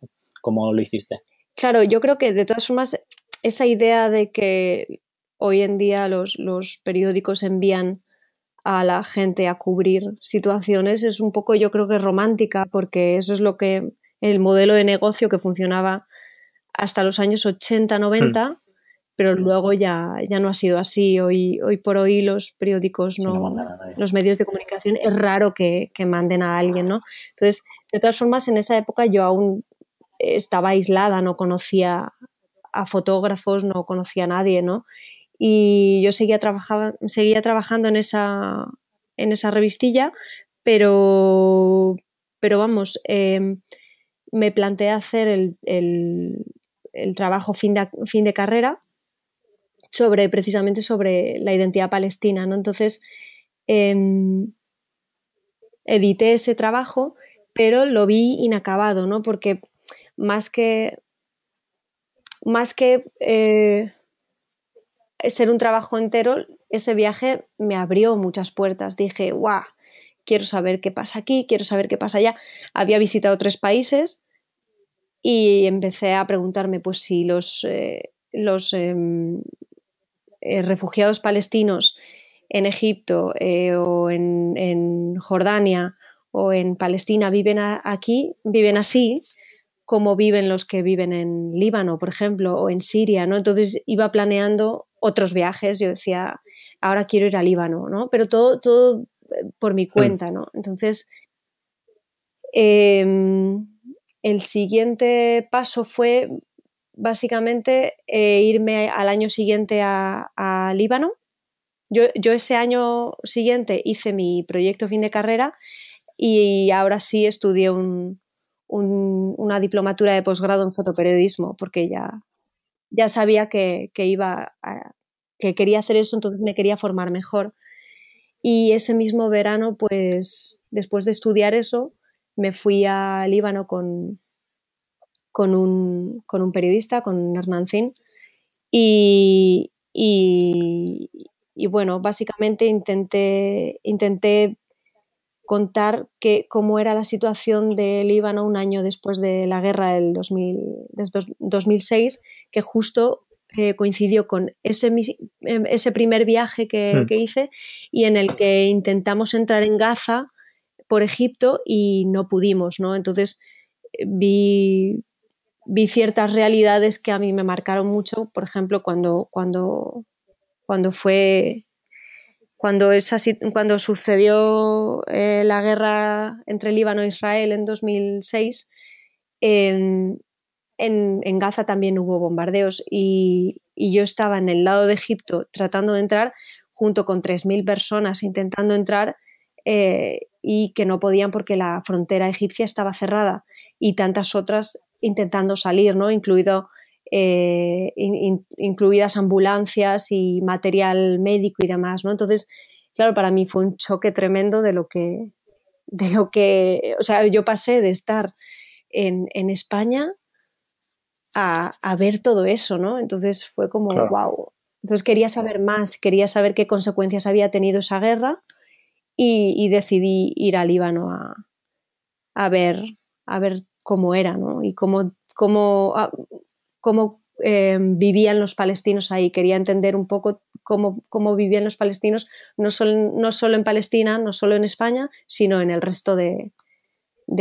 lo hiciste. Claro, yo creo que de todas formas esa idea de que hoy en día los, los periódicos envían a la gente a cubrir situaciones es un poco yo creo que romántica porque eso es lo que el modelo de negocio que funcionaba hasta los años 80, 90, hmm. pero hmm. luego ya, ya no ha sido así. Hoy, hoy por hoy los periódicos, no, los medios de comunicación, es raro que, que, manden a alguien, ¿no? Entonces, de todas formas, en esa época yo aún estaba aislada, no conocía a fotógrafos, no conocía a nadie, ¿no? y yo seguía, trabajaba, seguía trabajando en esa, en esa revistilla, pero, pero vamos, eh, me planteé hacer el, trabajo fin de, fin de, carrera sobre precisamente sobre la identidad palestina. ¿no? Entonces, em, edité ese trabajo, pero lo vi inacabado, ¿no? porque más que, más que eh, ser un trabajo entero, ese viaje me abrió muchas puertas. Dije, guau, quiero saber qué pasa aquí, quiero saber qué pasa allá. Había visitado tres países y empecé a preguntarme, pues si los, eh, los em, eh, refugiados palestinos en Egipto eh, o en, Jordania o en Palestina viven aquí, viven así, como viven los que viven en Líbano, por ejemplo, o en Siria, ¿no? Entonces iba planeando otros viajes, yo decía, ahora quiero ir al Líbano, ¿no? Pero todo, todo eh, por mi cuenta, ¿no? Entonces, em, el siguiente paso fue básicamente eh, irme al año siguiente a, Líbano. Yo, ese año siguiente hice mi proyecto fin de carrera y ahora sí estudié una diplomatura de posgrado en fotoperiodismo porque ya ya sabía que, iba a, que quería hacer eso, entonces me quería formar mejor. Y ese mismo verano, pues después de estudiar eso, me fui a Líbano con, con, un, con un periodista, con Hernán y, y, y, bueno, básicamente intenté, intenté contar que, cómo era la situación del Líbano un año después de la guerra del 2006, que justo eh, coincidió con ese, em, ese primer viaje hmm. que, hice y en el que intentamos entrar en Gaza por Egipto y no pudimos, ¿no? Entonces eh, vi, vi ciertas realidades que a mí me marcaron mucho, por ejemplo, cuando, cuando, cuando fue cuando, sucedió eh, la guerra entre Líbano e Israel en 2006, en, Gaza también hubo bombardeos y, yo estaba en el lado de Egipto tratando de entrar junto con 3.000 personas intentando entrar eh, y que no podían porque la frontera egipcia estaba cerrada y tantas otras intentando salir, ¿no? incluido eh, incluidas ambulancias y material médico y demás, ¿no? Entonces, claro, para mí fue un choque tremendo de lo que, de lo que, o sea, yo pasé de estar en, España a, ver todo eso, ¿no? Entonces fue como, wow. Entonces quería saber más, quería saber qué consecuencias había tenido esa guerra y, decidí ir al Líbano a, ver, a ver cómo era, ¿no? Y cómo, cómo ah, cómo em, vivían los palestinos ahí. Quería entender un poco cómo, vivían los palestinos, no solo, en Palestina, no solo en España, sino en el resto de,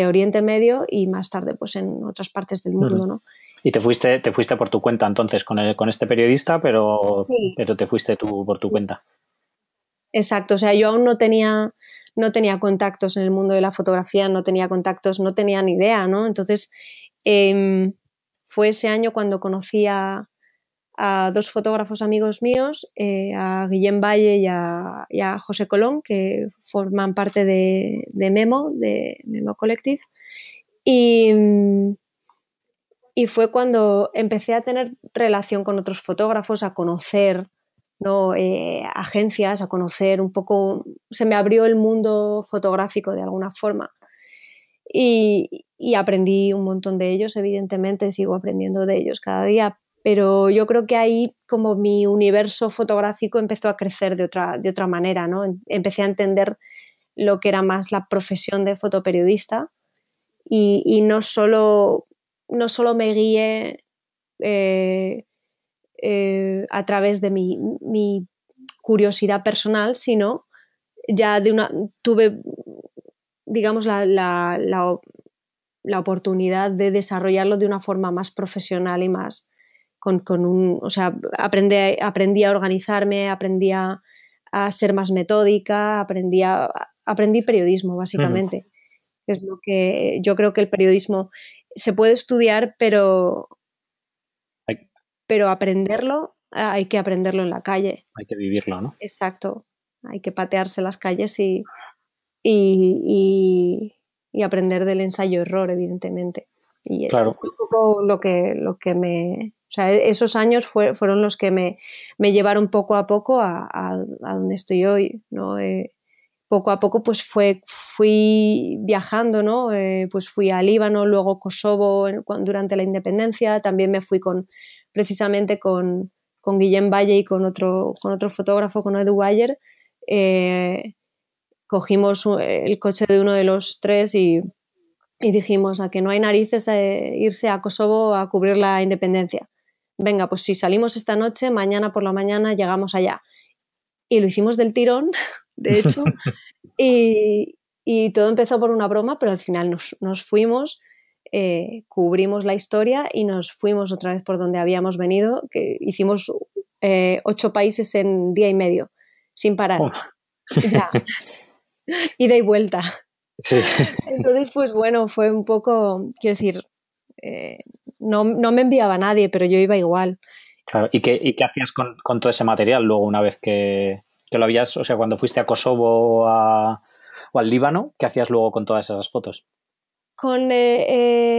Oriente Medio y más tarde pues en otras partes del mundo. Y te fuiste, te fuiste por tu cuenta entonces con, el, con este periodista, pero, pero te fuiste tú por tu cuenta. Exacto, o sea, yo aún no tenía, no tenía contactos en el mundo de la fotografía, no tenía contactos, no tenía ni idea, ¿no? Entonces, eh, fue ese año cuando conocí a, dos fotógrafos amigos míos, eh, a Guillem Valle y a, José Colón, que forman parte de, Memo, de Memo Collective. Y, fue cuando empecé a tener relación con otros fotógrafos, a conocer ¿no? Eh, agencias, a conocer un poco, se me abrió el mundo fotográfico de alguna forma y, aprendí un montón de ellos, evidentemente sigo aprendiendo de ellos cada día, pero yo creo que ahí como mi universo fotográfico empezó a crecer de otra, de otra manera, ¿no? Empecé a entender lo que era más la profesión de fotoperiodista y, no, solo, no solo me guié eh, eh, a través de mi, mi, curiosidad personal, sino ya de una, tuve digamos, la, la, oportunidad de desarrollarlo de una forma más profesional y más con, un, o sea, aprendí, aprendí a organizarme, aprendí a, ser más metódica, aprendí, aprendí periodismo, básicamente. Es lo que yo creo que el periodismo se puede estudiar, pero, pero aprenderlo ah, hay que aprenderlo en la calle. Hay que vivirlo, ¿no? Exacto. Hay que patearse las calles y, y, aprender del ensayo-error, evidentemente. Y poco lo que, lo que me... O sea, e, esos años fueron los que me, me, llevaron poco a poco a, a, donde estoy hoy, ¿no? Eh, poco a poco pues fue, fui viajando, ¿no? Eh, pues fui a Líbano, luego Kosovo durante la independencia, también me fui con precisamente con, con Guillem Valle y con otro, con otro fotógrafo, con ed Weyer. eh, cogimos eh, el coche de uno de los tres y, dijimos a que no hay narices a eh, irse a Kosovo a cubrir la independencia. Venga, pues si salimos esta noche, mañana por la mañana llegamos allá. Y lo hicimos del tirón, de hecho, y, todo empezó por una broma, pero al final nos, fuimos. Eh, cubrimos la historia y nos fuimos otra vez por donde habíamos venido, que hicimos ocho países en día y medio, sin parar. Oh. ida y vuelta. Sí. Entonces, pues bueno, fue un poco, quiero decir, eh, no, no, me enviaba nadie, pero yo iba igual. ¿y qué, y qué hacías con, todo ese material luego una vez que, que, lo habías, o sea, cuando fuiste a Kosovo o, a, o al Líbano, qué hacías luego con todas esas fotos? Con eh,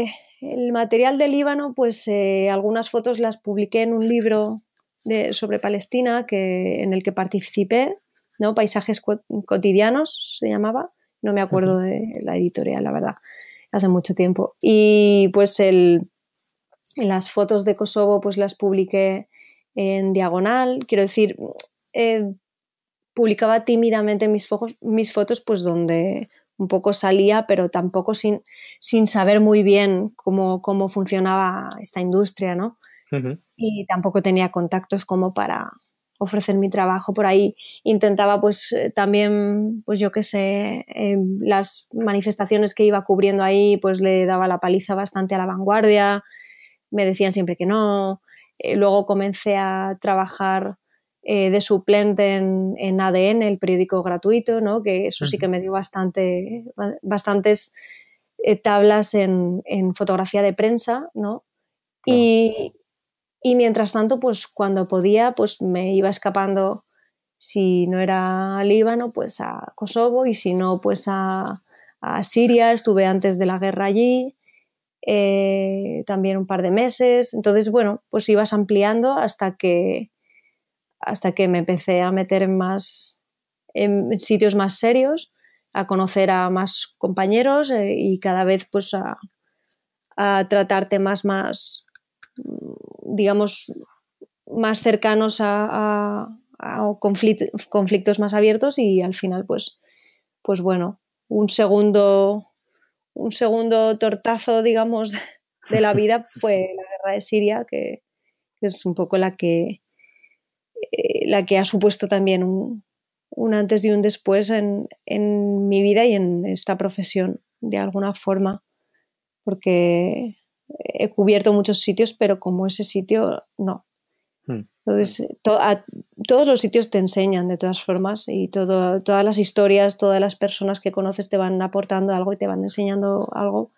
eh, el material del Líbano, pues algunas fotos las publiqué en un libro de, sobre Palestina que, en el que participé, ¿no? Paisajes cotidianos se llamaba, no me acuerdo de la editorial, la verdad, hace mucho tiempo. Y pues el, las fotos de Kosovo pues las publiqué en diagonal, quiero decir, eh, publicaba tímidamente mis, mis fotos pues donde un poco salía, pero tampoco sin, sin saber muy bien cómo, funcionaba esta industria, ¿no? Y tampoco tenía contactos como para, ofrecer mi trabajo. Por ahí intentaba pues eh, también, pues yo qué sé, eh, las manifestaciones que iba cubriendo ahí, pues le daba la paliza bastante a la vanguardia, me decían siempre que no. Eh, luego comencé a trabajar de suplente en, ADN, el periódico gratuito, ¿no? que eso sí que me dio bastante, bastantes tablas en, en fotografía de prensa, ¿no? Y, y mientras tanto, pues cuando podía, pues me iba escapando, si no era Líbano, pues a Kosovo y si no, pues a, Siria. Estuve antes de la guerra allí, eh, también un par de meses. Entonces, bueno, pues ibas ampliando hasta que, hasta que me empecé a meter en más en sitios más serios, a conocer a más compañeros eh, y cada vez pues a, tratarte más, más digamos, más cercanos a, conflictos más abiertos y al final, pues, pues bueno, un segundo, un segundo tortazo, digamos, de la vida fue la guerra de Siria, que es un poco la que, eh, la que ha supuesto también un, antes y un después en, en, mi vida y en esta profesión, de alguna forma, porque he cubierto muchos sitios, pero como ese sitio, no. Hmm. Entonces, todos los sitios te enseñan de todas formas y todas las historias, todas las personas que conoces te van aportando algo y te van enseñando algo,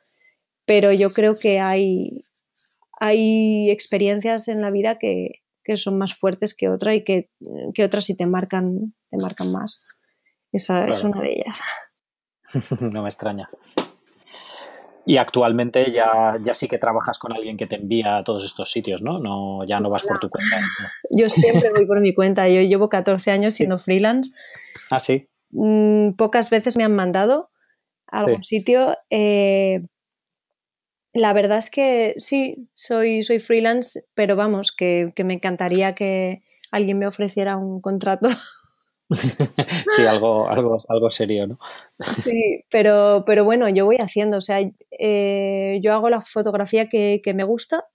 pero yo creo que hay, hay experiencias en la vida que, son más fuertes que otra y que, otras sí te marcan, te marcan más. Esa es una de ellas. no me extraña. Y actualmente ya, sí que trabajas con alguien que te envía a todos estos sitios, ¿no? no ya no vas por tu cuenta. Yo siempre voy por mi cuenta. Yo llevo 14 años siendo freelance. Ah, sí. Mm, pocas veces me han mandado a algún sitio. Eh, la verdad es que sí, soy, soy freelance, pero vamos, que, que me encantaría que alguien me ofreciera un contrato sí, algo, algo, algo serio, ¿no? sí, pero, pero bueno, yo voy haciendo, o sea, eh, yo hago la fotografía que, me gusta,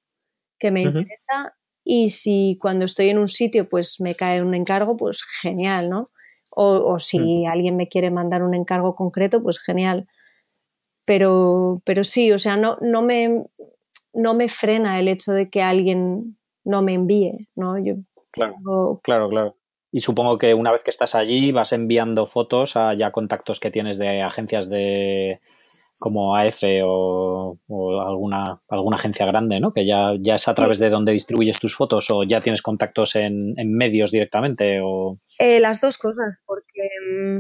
que me interesa, y si cuando estoy en un sitio pues me cae un encargo, pues genial, ¿no? O, si mm. alguien me quiere mandar un encargo concreto, pues genial. Pero, pero sí, o sea, no, no, me, no me frena el hecho de que alguien no me envíe, ¿no? claro, claro, claro. Y supongo que una vez que estás allí vas enviando fotos a ya contactos que tienes de agencias de como AF o, alguna, alguna agencia grande, ¿no? Que ya, ya es a través de donde distribuyes tus fotos o ya tienes contactos en, medios directamente o... Eh, las dos cosas, porque mm,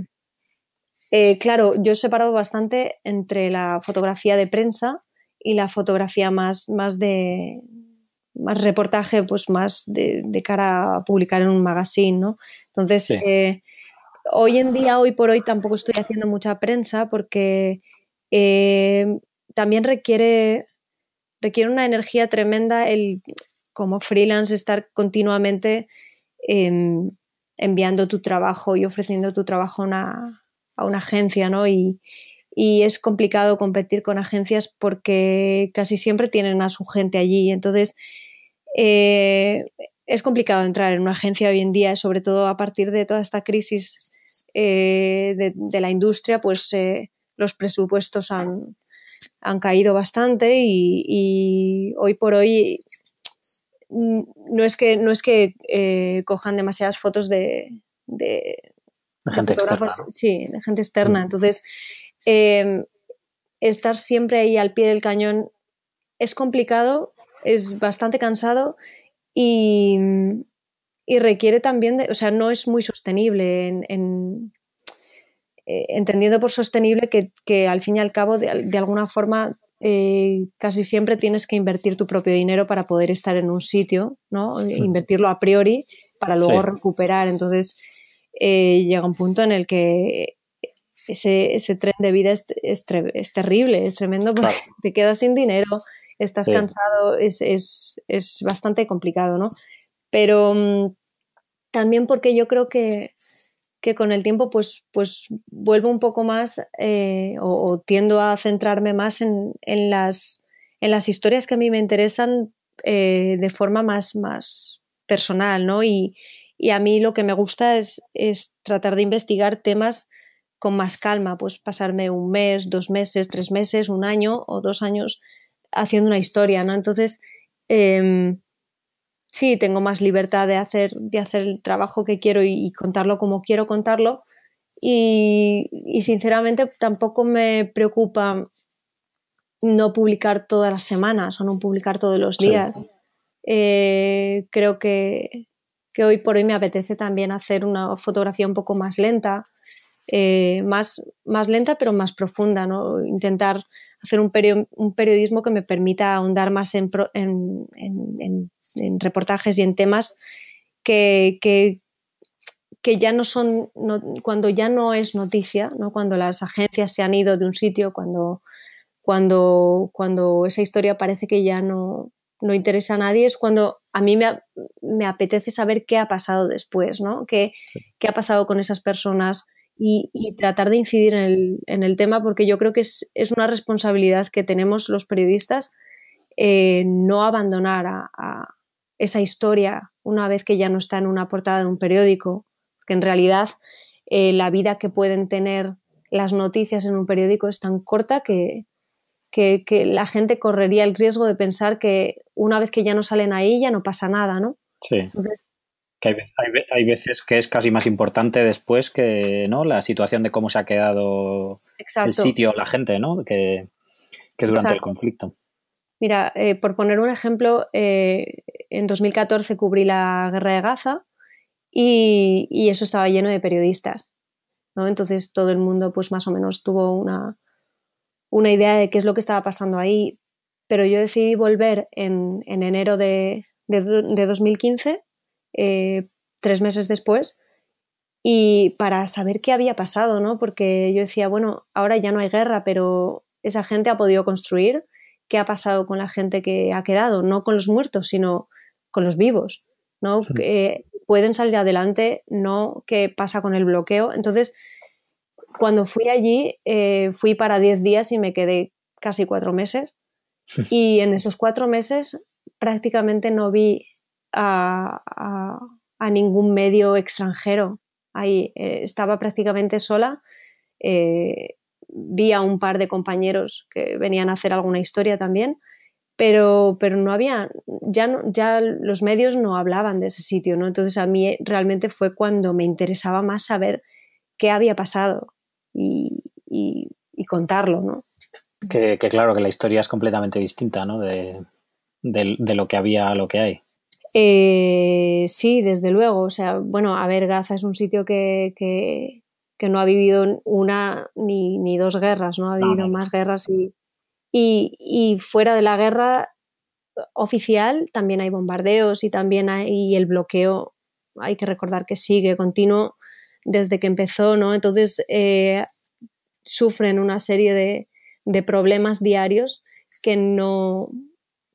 eh, claro, yo he separado bastante entre la fotografía de prensa y la fotografía más, más de, más reportaje, pues más de, cara a publicar en un magazine, ¿no? Entonces, eh, hoy en día, hoy por hoy, tampoco estoy haciendo mucha prensa porque eh, también requiere, requiere una energía tremenda el, como freelance, estar continuamente em, enviando tu trabajo y ofreciendo tu trabajo a una, agencia, ¿no? Y, y es complicado competir con agencias porque casi siempre tienen a su gente allí. Entonces, eh, es complicado entrar en una agencia hoy en día, sobre todo a partir de toda esta crisis eh, de, la industria, pues eh, los presupuestos han, caído bastante y, hoy por hoy mm, no es que, no es que cojan demasiadas fotos de, gente externa. Sí, gente externa. Mm. Entonces, estar siempre ahí al pie del cañón es complicado es bastante cansado y, y requiere también, de, o sea, no es muy sostenible en, eh, entendiendo por sostenible que, que, al fin y al cabo, de, de alguna forma, eh, casi siempre tienes que invertir tu propio dinero para poder estar en un sitio, ¿no? Invertirlo a priori para luego recuperar. Entonces, eh, llega un punto en el que ese, ese tren de vida es, es, terrible, es tremendo, porque te quedas sin dinero, estás cansado, es, es, bastante complicado, ¿no? Pero mm, también porque yo creo que, con el tiempo pues, pues vuelvo un poco más eh, o, tiendo a centrarme más en, en, las, en las historias que a mí me interesan eh, de forma más, más personal, ¿no? Y, y a mí lo que me gusta es, es tratar de investigar temas con más calma, pues pasarme un mes, dos meses, tres meses, un año o dos años haciendo una historia, ¿no? Entonces, em, sí, tengo más libertad de hacer, de hacer el trabajo que quiero y, contarlo como quiero contarlo. Y, sinceramente tampoco me preocupa no publicar todas las semanas o no publicar todos los días. Eh, creo que, hoy por hoy me apetece también hacer una fotografía un poco más lenta, eh, más, más lenta pero más profunda, ¿no? intentar hacer un, un periodismo que me permita ahondar más en, reportajes y en temas que, que, ya no son, no, cuando ya no es noticia, cuando las agencias se han ido de un sitio, cuando, cuando, esa historia parece que ya no, interesa a nadie, es cuando a mí me, apetece saber qué ha pasado después, ¿no? qué ha pasado con esas personas, y, tratar de incidir en el, en el, tema porque yo creo que es, es una responsabilidad que tenemos los periodistas eh, no abandonar a, esa historia una vez que ya no está en una portada de un periódico, que en realidad eh, la vida que pueden tener las noticias en un periódico es tan corta que, que, la gente correría el riesgo de pensar que una vez que ya no salen ahí ya no pasa nada, ¿no? Sí hay, veces que es casi más importante después que ¿no? la situación de cómo se ha quedado el sitio, la gente, ¿no? que, que durante el conflicto. Mira, eh, por poner un ejemplo, eh, en 2014 cubrí la guerra de Gaza y, y eso estaba lleno de periodistas. ¿no? Entonces todo el mundo pues más o menos tuvo una, una, idea de qué es lo que estaba pasando ahí. Pero yo decidí volver en, en enero de, de, de 2015 eh, tres meses después y para saber qué había pasado, ¿no? Porque yo decía, bueno, ahora ya no hay guerra, pero esa gente ha podido construir, qué ha pasado con la gente que ha quedado, no con los muertos, sino con los vivos, ¿no? pueden salir adelante, no qué pasa con el bloqueo. Entonces, cuando fui allí, eh, fui para 10 días y me quedé casi cuatro meses. Y en esos cuatro meses prácticamente no vi a, ningún medio extranjero. Ahí eh, estaba prácticamente sola. Eh, vi a un par de compañeros que venían a hacer alguna historia también, pero, pero no había, ya, no, ya los medios no hablaban de ese sitio, ¿no? Entonces a mí realmente fue cuando me interesaba más saber qué había pasado y, contarlo, ¿no? Que, claro, que la historia es completamente distinta, de lo que había a lo que hay. Eh, sí, desde luego. O sea, bueno, a ver, Gaza es un sitio que, no ha vivido una ni, dos guerras, ¿no? Ha vivido más guerras y, fuera de la guerra oficial también hay bombardeos y también hay el bloqueo. Hay que recordar que sigue continuo desde que empezó, ¿no? Entonces eh, sufren una serie de, de problemas diarios que no,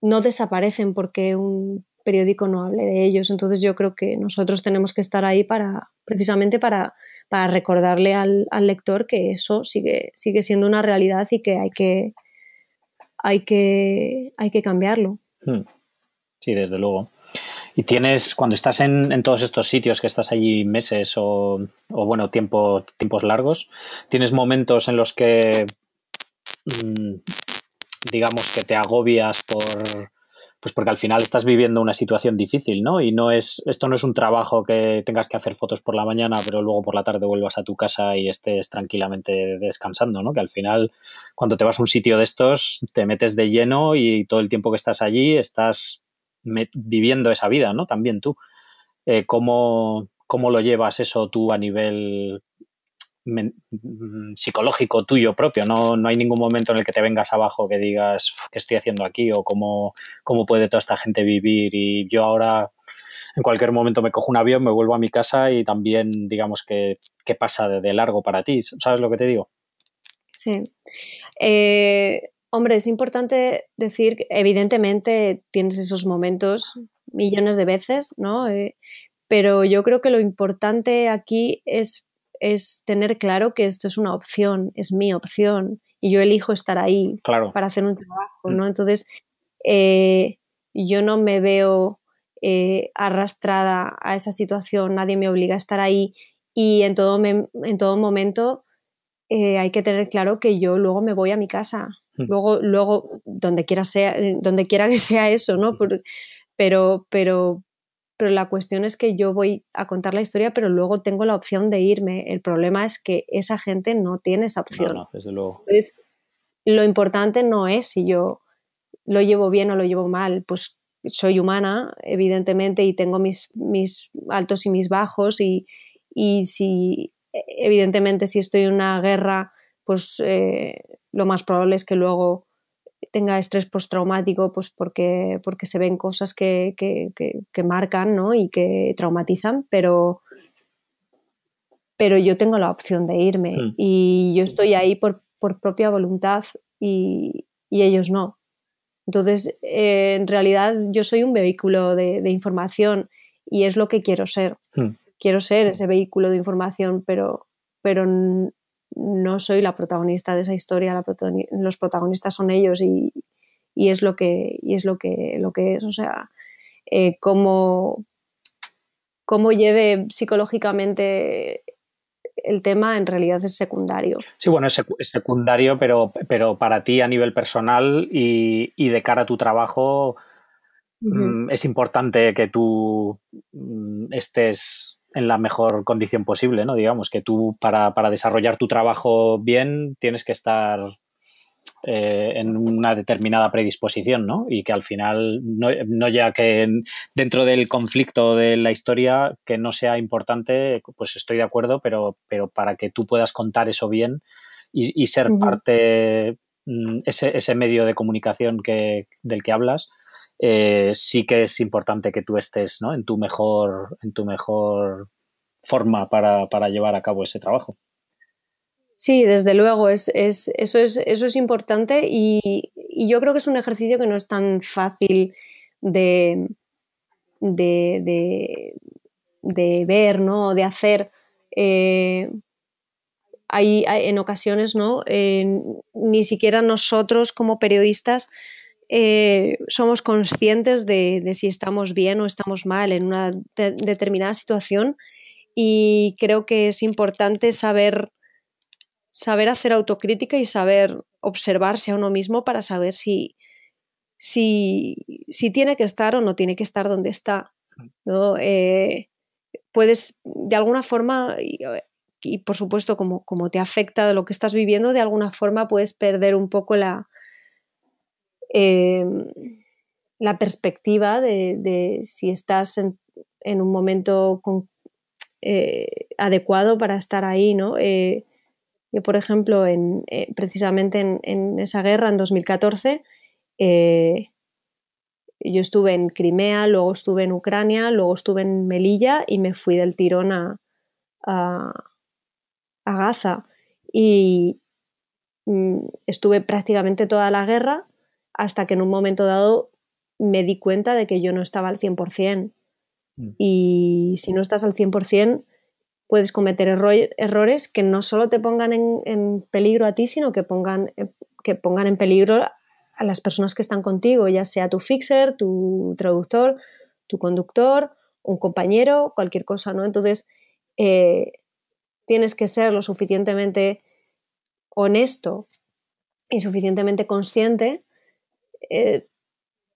no desaparecen porque un periódico no hable de ellos. Entonces yo creo que nosotros tenemos que estar ahí para, precisamente para, recordarle al, lector que eso sigue, sigue siendo una realidad y que hay que, hay que, hay que cambiarlo. Hmm. Sí, desde luego. Y tienes, cuando estás en, todos estos sitios, que estás allí meses o, o bueno, tiempos largos, ¿tienes momentos en los que, mm, digamos, que te agobias por, pues porque al final estás viviendo una situación difícil, ¿no? Y no es, esto no es un trabajo que tengas que hacer fotos por la mañana, pero luego por la tarde vuelvas a tu casa y estés tranquilamente descansando, ¿no? Que al final, cuando te vas a un sitio de estos, te metes de lleno y todo el tiempo que estás allí estás viviendo esa vida, ¿no? También tú. Eh, ¿Cómo lo llevas eso tú a nivel Mm, psicológico tuyo propio, no, no hay ningún momento en el que te vengas abajo que digas qué estoy haciendo aquí o cómo, cómo puede toda esta gente vivir y yo ahora en cualquier momento me cojo un avión, me vuelvo a mi casa y también digamos que, pasa de, largo para ti, ¿sabes lo que te digo? Sí. Eh, hombre, es importante decir, evidentemente tienes esos momentos millones de veces, ¿no? Eh, pero yo creo que lo importante aquí es es tener claro que esto es una opción, es mi opción y yo elijo estar ahí para hacer un trabajo, ¿no? Mm. Entonces, eh, yo no me veo eh, arrastrada a esa situación, nadie me obliga a estar ahí y en todo, en todo momento eh, hay que tener claro que yo luego me voy a mi casa, mm. luego, luego donde, quiera sea, donde quiera que sea eso, ¿no? Mm. pero, pero pero la cuestión es que yo voy a contar la historia, pero luego tengo la opción de irme. El problema es que esa gente no tiene esa opción. lo importante no es si yo lo llevo bien o lo llevo mal, pues soy humana, evidentemente, y tengo mis, altos y mis bajos, y, si, evidentemente, si estoy en una guerra, pues eh, lo más probable es que luego tenga estrés postraumático, pues porque, porque se ven cosas que, que, que, marcan ¿no? y que traumatizan, pero, pero yo tengo la opción de irme hmm. y yo estoy ahí por, por propia voluntad y, y, ellos no. Entonces, eh, en realidad yo soy un vehículo de, de, información y es lo que quiero ser. Hmm. Quiero ser ese vehículo de información, pero, pero no soy la protagonista de esa historia, los protagonistas son ellos y, es lo que, es lo que, lo que es. O sea, eh, cómo, lleve psicológicamente el tema en realidad es secundario. Sí, bueno, es secundario, pero, pero para ti a nivel personal y, de cara a tu trabajo mm, es importante que tú mm, estés en la mejor condición posible, ¿no? Digamos que tú para, para desarrollar tu trabajo bien tienes que estar eh, en una determinada predisposición, ¿no? Y que al final, no, ya que dentro del conflicto de la historia que no sea importante, pues estoy de acuerdo, pero, pero para que tú puedas contar eso bien y, ser parte, mm, ese, ese medio de comunicación que, del que hablas, eh, sí que es importante que tú estés en, tu mejor, en tu mejor forma para, llevar a cabo ese trabajo. Sí, desde luego, eso, es, importante y, yo creo que es un ejercicio que no es tan fácil de, de, ver, ¿no? de hacer. Eh, hay, en ocasiones, ¿no? ni siquiera nosotros como periodistas eh, somos conscientes de, si estamos bien o estamos mal en una determinada situación y creo que es importante saber, saber hacer autocrítica y saber observarse a uno mismo para saber si, si, tiene que estar o no tiene que estar donde está. Eh, puedes, de alguna forma, y, por supuesto como, como te afecta lo que estás viviendo, de alguna forma puedes perder un poco la, Em, la perspectiva de, si estás en, un momento eh, adecuado para estar ahí, ¿no? Eh, yo, por ejemplo, en, eh, precisamente en, esa guerra, en 2014, yo estuve en Crimea, luego estuve en Ucrania, luego estuve en Melilla y me fui del tirón a, Gaza. Y mm, estuve prácticamente toda la guerra hasta que en un momento dado me di cuenta de que yo no estaba al 100%. Mm. Y si no estás al 100%, puedes cometer errores que no solo te pongan en, peligro a ti, sino que pongan, eh, que pongan en peligro a las personas que están contigo, ya sea tu fixer, tu traductor, tu conductor, un compañero, cualquier cosa, ¿no? Entonces, eh, tienes que ser lo suficientemente honesto y suficientemente consciente eh,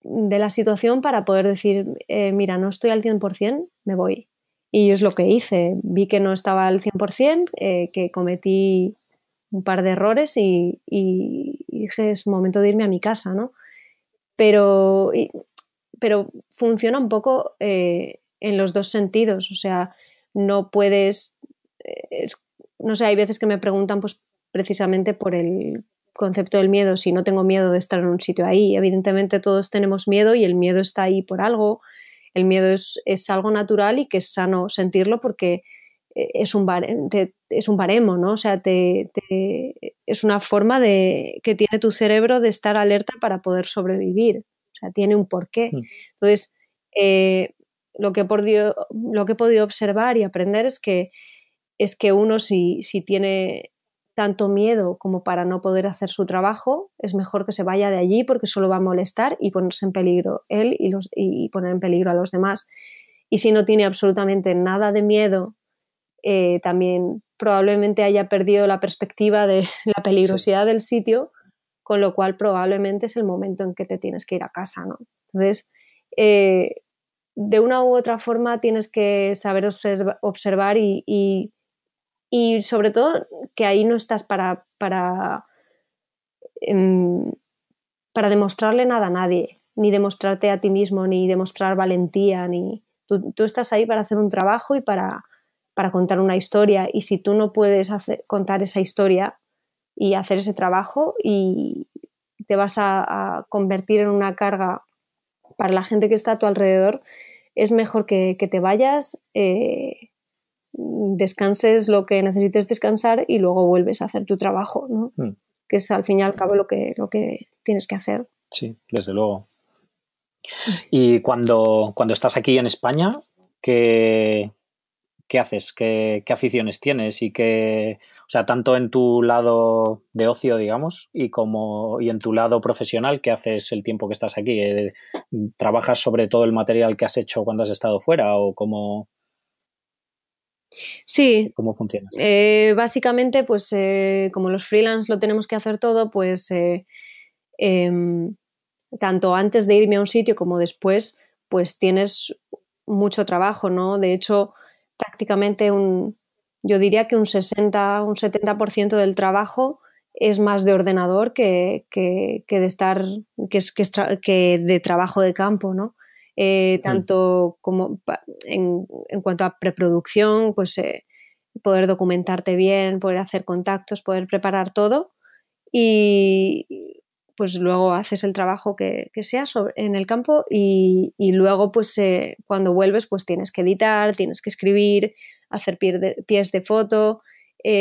de la situación para poder decir, eh, mira, no estoy al 100%, me voy. Y es lo que hice. Vi que no estaba al 100%, eh, que cometí un par de errores y, dije, es momento de irme a mi casa, ¿no? Pero, pero funciona un poco en los dos sentidos. O sea, no puedes... no sé, hay veces que me preguntan pues precisamente por el concepto del miedo si no tengo miedo de estar en un sitio ahí? Evidentemente todos tenemos miedo y el miedo está ahí por algo. El miedo es, algo natural y que es sano sentirlo porque eh, es un, es un baremo, ¿no? O sea, te, es una forma de, que tiene tu cerebro de estar alerta para poder sobrevivir. O sea, tiene un porqué. Mm. Entonces, eh, lo, que he podido, lo que he podido observar y aprender es que, es que uno si, si tiene tanto miedo como para no poder hacer su trabajo, es mejor que se vaya de allí porque solo va a molestar y ponerse en peligro él y, los, poner en peligro a los demás. Y si no tiene absolutamente nada de miedo, eh, también probablemente haya perdido la perspectiva de la peligrosidad del sitio, con lo cual probablemente es el momento en que te tienes que ir a casa, ¿no? Entonces, eh, de una u otra forma tienes que saber observar y y sobre todo que ahí no estás para, para, em, para demostrarle nada a nadie, ni demostrarte a ti mismo, ni demostrar valentía, ni... Tú, estás ahí para hacer un trabajo y para, contar una historia. Y si tú no puedes contar esa historia y hacer ese trabajo y te vas a, convertir en una carga para la gente que está a tu alrededor, es mejor que, te vayas, eh, descanses lo que necesites descansar y luego vuelves a hacer tu trabajo, hmm. Que es al fin y al cabo lo que, lo que tienes que hacer. Sí, desde luego. Y cuando, cuando estás aquí en España, ¿qué, qué haces? ¿Qué, aficiones tienes? Y qué, o sea, tanto en tu lado de ocio, digamos, y como y en tu lado profesional, ¿qué haces el tiempo que estás aquí? Eh, ¿Trabajas sobre todo el material que has hecho cuando has estado fuera? ¿O cómo, Sí. ¿Cómo funciona? Eh, básicamente, pues eh, como los freelance lo tenemos que hacer todo, pues eh, em, tanto antes de irme a un sitio como después, pues tienes mucho trabajo, ¿no? De hecho, prácticamente un, yo diría que un 60, un 70% del trabajo es más de ordenador que, de estar, que, que de trabajo de campo, ¿no? Eh, mm. tanto como en, cuanto a preproducción, pues eh, poder documentarte bien, poder hacer contactos, poder preparar todo y pues luego haces el trabajo que, sea en el campo y, luego pues, eh, cuando vuelves pues tienes que editar, tienes que escribir, hacer pies de foto,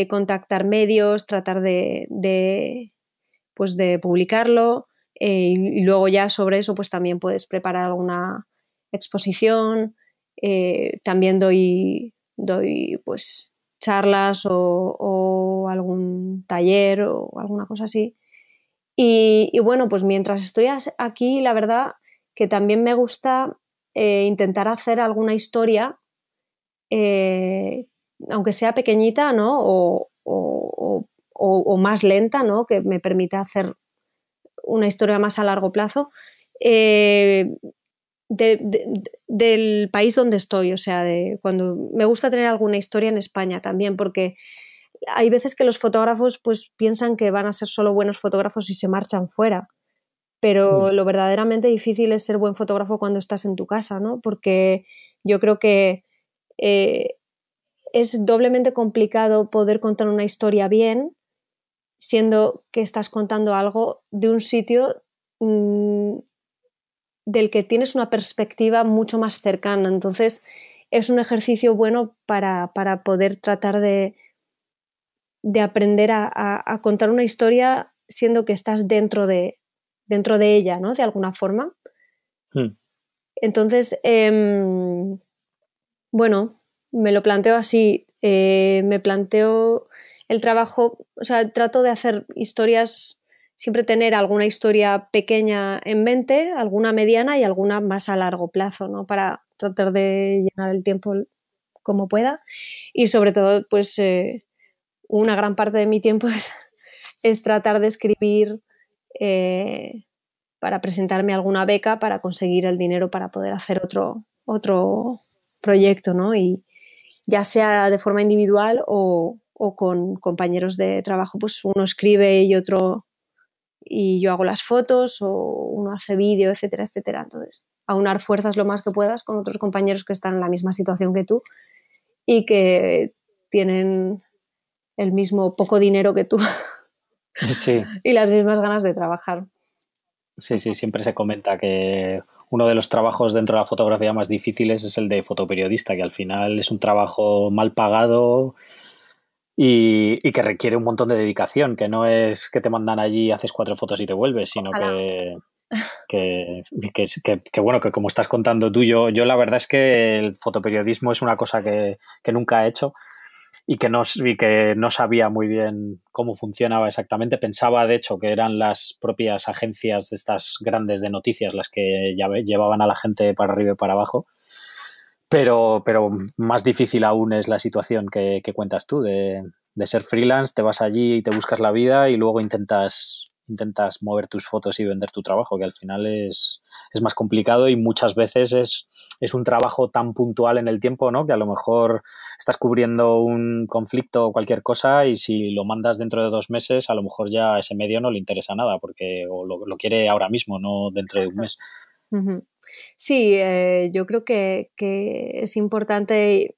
contactar medios, tratar de pues de publicarlo, eh, y luego ya sobre eso, pues también puedes preparar alguna exposición. Eh, también doy, doy pues charlas o, algún taller o alguna cosa así. Y, bueno, pues mientras estoy aquí, la verdad que también me gusta eh, intentar hacer alguna historia, aunque sea pequeñita, ¿no? O, más lenta, ¿no? Que me permita hacer una historia más a largo plazo, eh, del país donde estoy, o sea, de cuando me gusta tener alguna historia en España también, porque hay veces que los fotógrafos pues piensan que van a ser solo buenos fotógrafos y se marchan fuera, pero lo verdaderamente difícil es ser buen fotógrafo cuando estás en tu casa, ¿no? Porque yo creo que eh, es doblemente complicado poder contar una historia bien siendo que estás contando algo de un sitio mm, del que tienes una perspectiva mucho más cercana. Entonces, es un ejercicio bueno para, poder tratar de, de aprender a, contar una historia siendo que estás dentro de, dentro de ella, ¿no? De alguna forma. Hmm. Entonces, em, bueno, me lo planteo así. Eh, me planteo el trabajo, o sea, trato de hacer historias, siempre tener alguna historia pequeña en mente, alguna mediana y alguna más a largo plazo, ¿no? Para tratar de llenar el tiempo como pueda. Y sobre todo, pues eh, una gran parte de mi tiempo es, tratar de escribir eh, para presentarme alguna beca, para conseguir el dinero para poder hacer otro, otro proyecto, ¿no? Y ya sea de forma individual o, o con compañeros de trabajo, pues uno escribe y otro y yo hago las fotos o uno hace vídeo, etcétera, etcétera. Entonces, aunar fuerzas lo más que puedas con otros compañeros que están en la misma situación que tú y que tienen el mismo poco dinero que tú y las mismas ganas de trabajar. Sí, sí, siempre se comenta que uno de los trabajos dentro de la fotografía más difíciles es el de fotoperiodista, que al final es un trabajo mal pagado, y, que requiere un montón de dedicación, que no es que te mandan allí, haces cuatro fotos y te vuelves, sino que bueno, que como estás contando tú, yo, yo, la verdad es que el fotoperiodismo es una cosa que, nunca he hecho y que, no, que no sabía muy bien cómo funcionaba exactamente. Pensaba, de hecho, que eran las propias agencias de estas grandes de noticias las que llevaban a la gente para arriba y para abajo pero, pero más difícil aún es la situación que, cuentas tú de, ser freelance, te vas allí y te buscas la vida y luego intentas, intentas mover tus fotos y vender tu trabajo, que al final es, más complicado y muchas veces es, es, un trabajo tan puntual en el tiempo, ¿no? Que a lo mejor estás cubriendo un conflicto o cualquier cosa y si lo mandas dentro de dos meses, a lo mejor ya ese medio no le interesa nada porque o lo, quiere ahora mismo, no dentro de un mes. Sí, eh, yo creo que, que es importante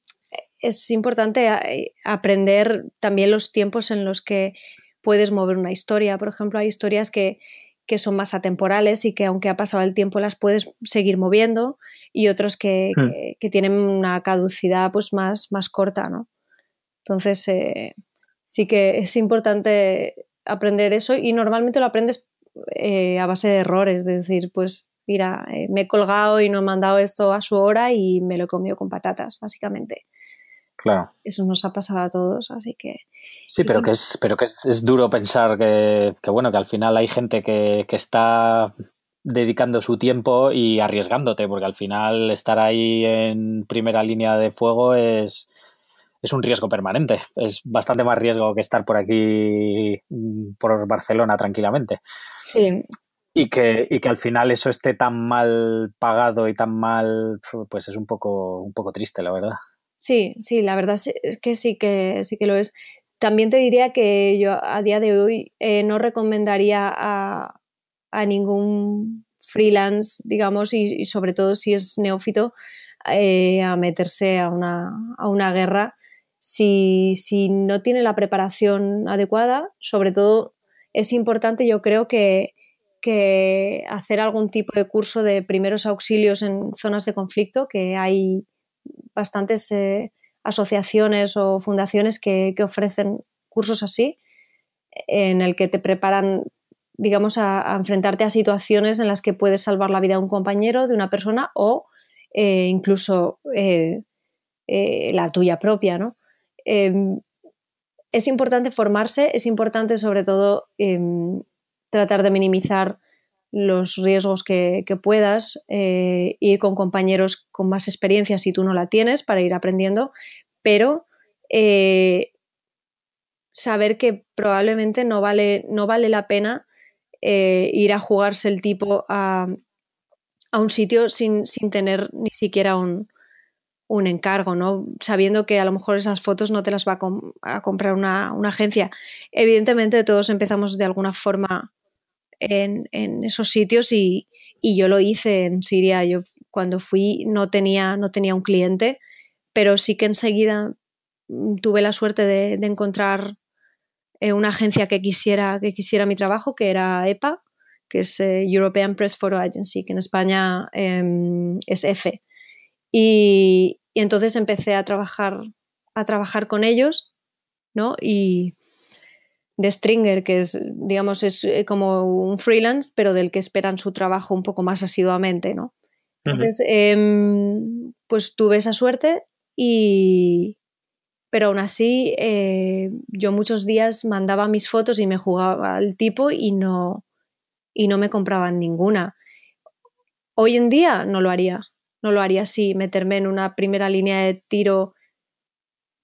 es importante eh, aprender también los tiempos en los que puedes mover una historia. Por ejemplo, hay historias que, que son más atemporales y que aunque ha pasado el tiempo las puedes seguir moviendo y otros que, hmm. tienen una caducidad pues más, más corta, ¿no? Entonces eh, sí que es importante aprender eso y normalmente lo aprendes eh, a base de errores, es decir, pues mira, eh, me he colgado y no he mandado esto a su hora y me lo he comido con patatas, básicamente. Claro. Eso nos ha pasado a todos, así que. Sí, pero que es, pero que es, duro pensar que, bueno, que al final hay gente que, está dedicando su tiempo y arriesgándote, porque al final estar ahí en primera línea de fuego es, es un riesgo permanente. Es bastante más riesgo que estar por aquí, mm, por Barcelona, tranquilamente. Sí, y que, y que al final eso esté tan mal pagado y tan mal, pues es un poco, un poco triste, la verdad. Sí, sí, la verdad es que sí que sí que lo es. También te diría que yo a día de hoy eh, no recomendaría a, a, ningún freelance, digamos, y, sobre todo si es neófito, eh, a meterse a una, a una guerra si, si no tiene la preparación adecuada. Sobre todo es importante, yo creo que que hacer algún tipo de curso de primeros auxilios en zonas de conflicto, que hay bastantes eh, asociaciones o fundaciones que, ofrecen cursos así, en el que te preparan, digamos, a, enfrentarte a situaciones en las que puedes salvar la vida de un compañero, de una persona o eh, incluso eh, la tuya propia, em, es importante formarse, es importante sobre todo em, tratar de minimizar los riesgos que, puedas, eh, ir con compañeros con más experiencia si tú no la tienes para ir aprendiendo, pero eh, saber que probablemente no vale, no vale la pena eh, ir a jugarse el tipo a, un sitio sin, tener ni siquiera un, un encargo, ¿no? Sabiendo que a lo mejor esas fotos no te las va a, comprar una, agencia. Evidentemente todos empezamos de alguna forma en, esos sitios y, yo lo hice en Siria. Yo cuando fui no tenía, no tenía un cliente, pero sí que enseguida mm, tuve la suerte de, encontrar eh, una agencia que quisiera, que quisiera mi trabajo, que era EPA, que es eh, European Press Photo Agency, que en España em, es EFE y, entonces empecé a trabajar, a trabajar con ellos, ¿no? Y de Stringer, que es, digamos, es eh, como un freelance, pero del que esperan su trabajo un poco más asiduamente, ¿no? Entonces, em, pues tuve esa suerte y... Pero aún así, eh, yo muchos días mandaba mis fotos y me jugaba al tipo y no, y no me compraban ninguna. Hoy en día no lo haría no lo haría así, meterme en una primera línea de tiro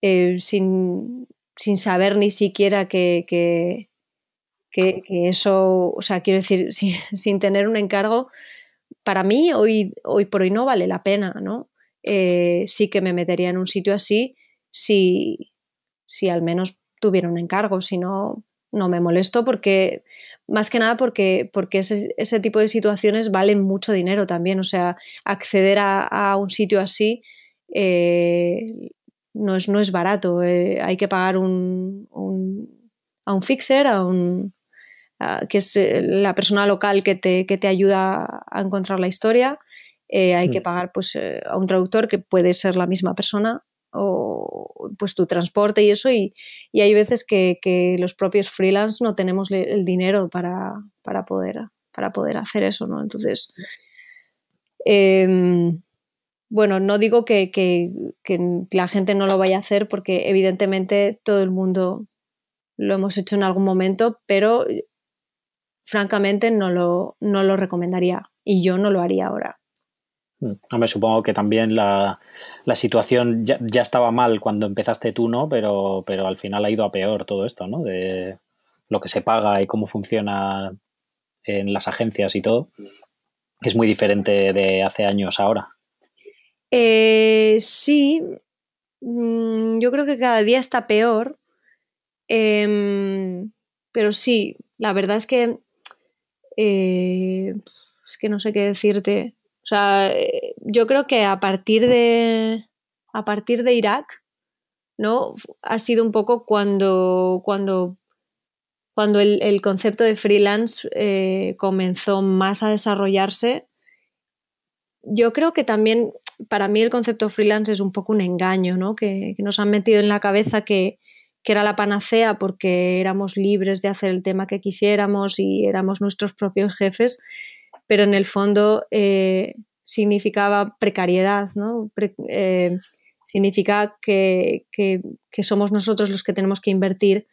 eh, sin, saber ni siquiera que, que, eso, o sea, quiero decir, sin, tener un encargo, para mí hoy, hoy por hoy no vale la pena, ¿no? Eh, sí que me metería en un sitio así si, si al menos tuviera un encargo, si no, no me molesto porque más que nada porque, porque ese, ese, tipo de situaciones valen mucho dinero también, o sea, acceder a, un sitio así eh, no, es, no es barato, eh, hay que pagar un, a un fixer, a un que es eh, la persona local que te, que te ayuda a encontrar la historia, hay que mm. pagar pues, a un traductor que puede ser la misma persona o pues tu transporte y eso y, hay veces que, los propios freelance no tenemos el dinero para, poder, para poder hacer eso, ¿no? Entonces, em, bueno, no digo que, la gente no lo vaya a hacer porque evidentemente todo el mundo lo hemos hecho en algún momento, pero francamente no lo, no lo recomendaría y yo no lo haría ahora me mm. supongo que también la, situación ya, estaba mal cuando empezaste tú, ¿no? Pero, al final ha ido a peor todo esto, ¿no? De lo que se paga y cómo funciona en las agencias y todo. Es muy diferente de hace años ahora. Eh, sí, mm, yo creo que cada día está peor. Em, pero sí, la verdad es que... Eh, es que no sé qué decirte o sea, yo creo que a partir de, a partir de Irak, ¿no? Ha sido un poco cuando, cuando, el, concepto de freelance eh, comenzó más a desarrollarse. Yo creo que también para mí el concepto freelance es un poco un engaño, ¿no? Que, nos han metido en la cabeza que, que, era la panacea porque éramos libres de hacer el tema que quisiéramos y éramos nuestros propios jefes pero en el fondo eh, significaba precariedad, ¿no? Eh, significa que, somos nosotros los que tenemos que invertir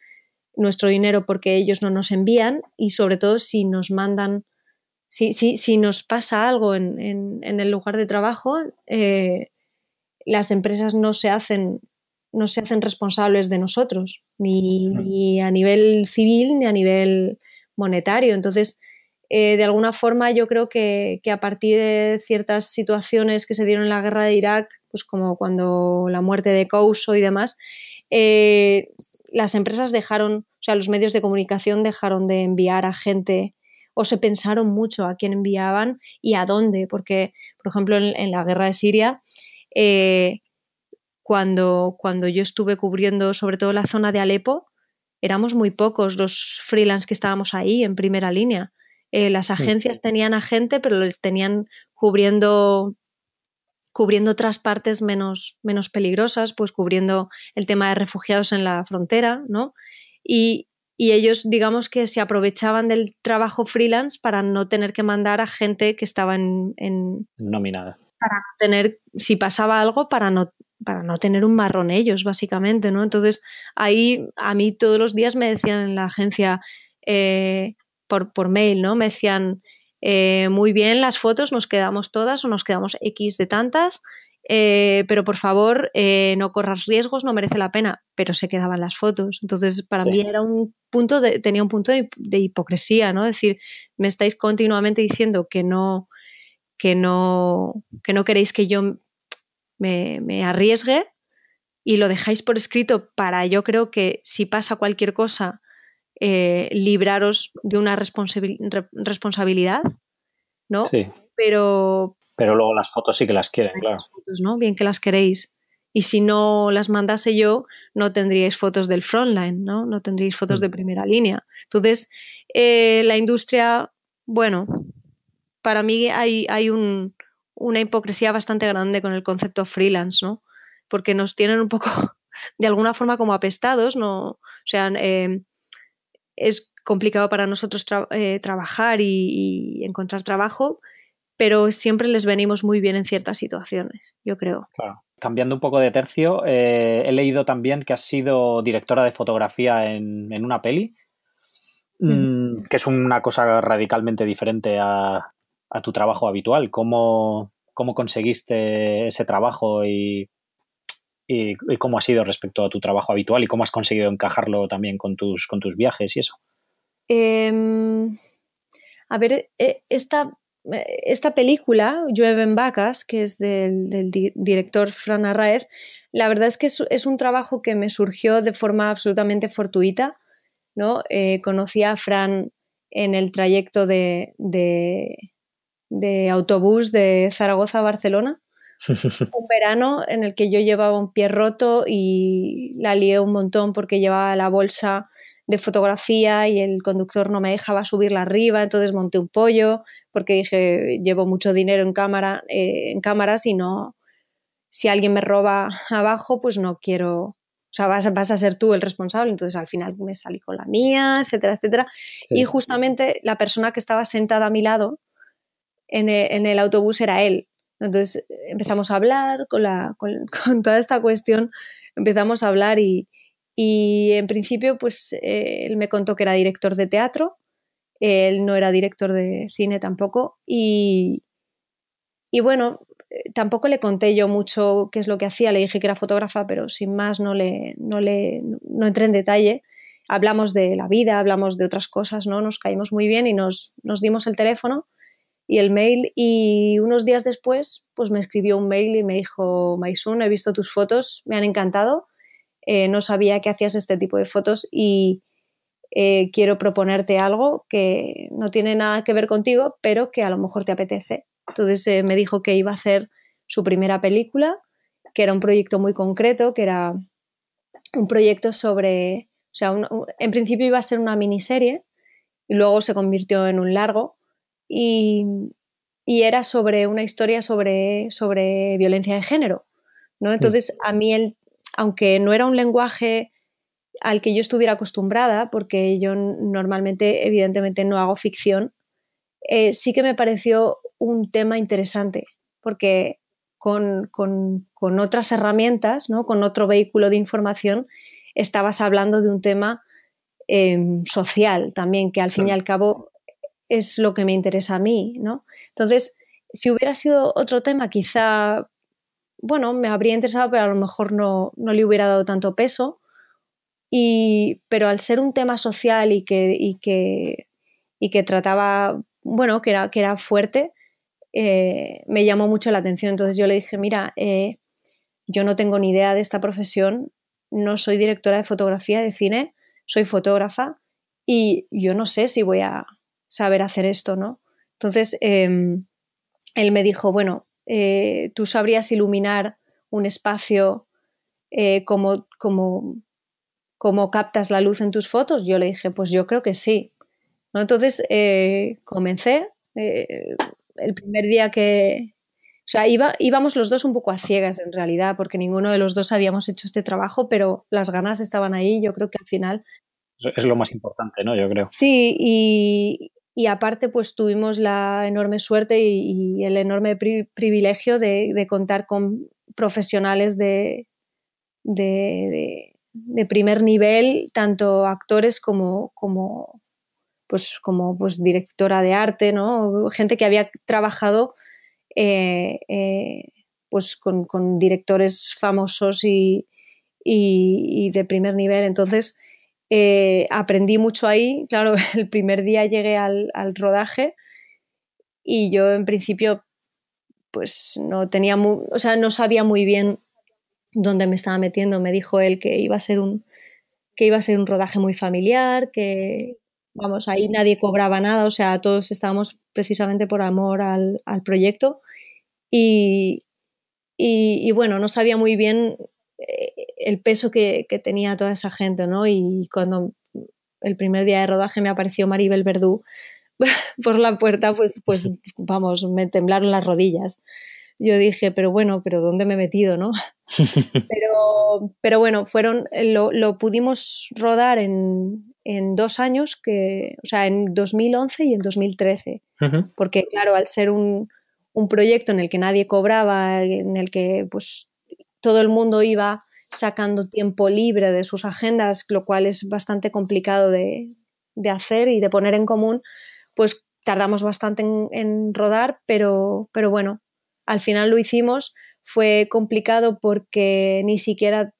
nuestro dinero porque ellos no nos envían y sobre todo si nos mandan, si, nos pasa algo en, el lugar de trabajo, eh, las empresas no se hacen no se hacen responsables de nosotros, ni, ni, a nivel civil ni a nivel monetario. Entonces, eh, de alguna forma yo creo que, a partir de ciertas situaciones que se dieron en la guerra de Irak, pues como cuando la muerte de Kouso y demás, eh, las empresas dejaron, o sea, los medios de comunicación dejaron de enviar a gente o se pensaron mucho a quién enviaban y a dónde, porque, por ejemplo, en, la guerra de Siria, eh, cuando, cuando yo estuve cubriendo sobre todo la zona de Alepo, éramos muy pocos los freelance que estábamos ahí en primera línea. Eh, las agencias tenían a gente, pero les tenían cubriendo cubriendo otras partes menos, menos peligrosas, pues cubriendo el tema de refugiados en la frontera, ¿no? Y, ellos digamos que se aprovechaban del trabajo freelance para no tener que mandar a gente que estaba en, nominada para no tener si pasaba algo para no para no tener un marrón ellos básicamente no entonces ahí a mí todos los días me decían en la agencia eh, por, por mail, ¿no? Me decían, eh, muy bien las fotos, nos quedamos todas o nos quedamos X de tantas, eh, pero por favor eh, no corras riesgos, no merece la pena, pero se quedaban las fotos. Entonces, para mí era un punto, de, tenía un punto de, hipocresía, ¿no? Es decir, me estáis continuamente diciendo que no, que no, que no queréis que yo me arriesgue y lo dejáis por escrito para, yo creo que si pasa cualquier cosa, eh, libraros de una responsabilidad, ¿no? Sí. Pero... Pero luego las fotos sí que las quieren, claro. fotos, ¿no? Bien que las queréis. Y si no las mandase yo, no tendríais fotos del frontline, ¿no? No tendríais fotos mm. de primera línea. Entonces, eh, la industria, bueno, para mí hay, hay una hipocresía bastante grande con el concepto freelance, ¿no? Porque nos tienen un poco, de alguna forma, como apestados, ¿no? O sea, eh, es complicado para nosotros eh, trabajar y, encontrar trabajo, pero siempre les venimos muy bien en ciertas situaciones, yo creo. Cambiando un poco de tercio, eh, he leído también que has sido directora de fotografía en, una peli, mm. Mm, que es una cosa radicalmente diferente a, tu trabajo habitual. ¿Cómo, ¿Cómo conseguiste ese trabajo y y, cómo ha sido respecto a tu trabajo habitual y cómo has conseguido encajarlo también con tus, con tus viajes y eso. Em, a ver, e, esta, e, esta película, en vacas, que es del, director Fran Arraez, la verdad es que es, un trabajo que me surgió de forma absolutamente fortuita. ¿no? Eh, conocí a Fran en el trayecto de autobús de Zaragoza a Barcelona un verano en el que yo llevaba un pie roto y la lié un montón porque llevaba la bolsa de fotografía y el conductor no me dejaba subirla arriba, entonces monté un pollo porque dije, llevo mucho dinero en, cámara, eh, en cámaras y no, si alguien me roba abajo, pues no quiero, o sea, vas, a ser tú el responsable, entonces al final me salí con la mía, etcétera, etcétera. Y justamente la persona que estaba sentada a mi lado en e, el autobús era él, entonces empezamos a hablar con, toda esta cuestión, empezamos a hablar y, en principio pues eh, él me contó que era director de teatro, él no era director de cine tampoco y, bueno, eh, tampoco le conté yo mucho qué es lo que hacía, le dije que era fotógrafa, pero sin más no le, no le no entré en detalle. Hablamos de la vida, hablamos de otras cosas, ¿no? Nos caímos muy bien y nos, nos dimos el teléfono y el mail y unos días después pues me escribió un mail y me dijo, Maisun, he visto tus fotos, me han encantado, eh, no sabía que hacías este tipo de fotos y eh, quiero proponerte algo que no tiene nada que ver contigo, pero que a lo mejor te apetece. Entonces eh, me dijo que iba a hacer su primera película, que era un proyecto muy concreto, que era un proyecto sobre, o sea, en principio iba a ser una miniserie y luego se convirtió en un largo y, era sobre una historia sobre, sobre violencia de género. ¿no? Mm. Entonces, a mí, aunque no era un lenguaje al que yo estuviera acostumbrada, porque yo normalmente, evidentemente, no hago ficción, eh, sí que me pareció un tema interesante, porque con, otras herramientas, ¿no? con otro vehículo de información, estabas hablando de un tema em, social también, que al fin y al cabo es lo que me interesa a mí, ¿no? Entonces, si hubiera sido otro tema, quizá, bueno, me habría interesado, pero a lo mejor no, le hubiera dado tanto peso. Y, pero al ser un tema social y que, que, y que trataba, bueno, que era, que era fuerte, eh, me llamó mucho la atención. Entonces yo le dije, mira, eh, yo no tengo ni idea de esta profesión, no soy directora de fotografía de cine, soy fotógrafa y yo no sé si voy a, saber hacer esto, ¿no? Entonces, em, él me dijo, bueno, eh, tú sabrías iluminar un espacio eh, como, como, captas la luz en tus fotos. Yo le dije, pues yo creo que sí. Entonces, eh, comencé. el primer día que... O sea, iba, íbamos los dos un poco a ciegas en realidad, porque ninguno de los dos habíamos hecho este trabajo, pero las ganas estaban ahí. Yo creo que al final es lo más importante, ¿no? Yo creo. Sí, y, y aparte pues tuvimos la enorme suerte y, el enorme privilegio de, contar con profesionales de, primer nivel, tanto actores como, como, pues, como pues, directora de arte, ¿no? gente que había trabajado eh, eh, pues, con, directores famosos y, y de primer nivel. Entonces, eh, aprendí mucho ahí, claro, el primer día llegué al, rodaje y yo en principio pues no tenía o sea, no sabía muy bien dónde me estaba metiendo. Me dijo él que iba a ser un, que iba a ser un rodaje muy familiar, que vamos, ahí nadie cobraba nada, o sea, todos estábamos precisamente por amor al, proyecto. y, bueno, no sabía muy bien el peso que, tenía toda esa gente, ¿no? Y cuando el primer día de rodaje me apareció Maribel Verdú por la puerta, pues, pues vamos, me temblaron las rodillas. Yo dije, pero bueno, pero ¿dónde me he metido, no? pero, bueno, fueron, lo, pudimos rodar en, dos años, que, o sea, en 2011 y en 2013. Porque, claro, al ser un, un, proyecto en el que nadie cobraba, en el que pues todo el mundo iba sacando tiempo libre de sus agendas, lo cual es bastante complicado de, hacer y de poner en común, pues tardamos bastante en, rodar, pero, bueno, al final lo hicimos. Fue complicado porque ni siquiera,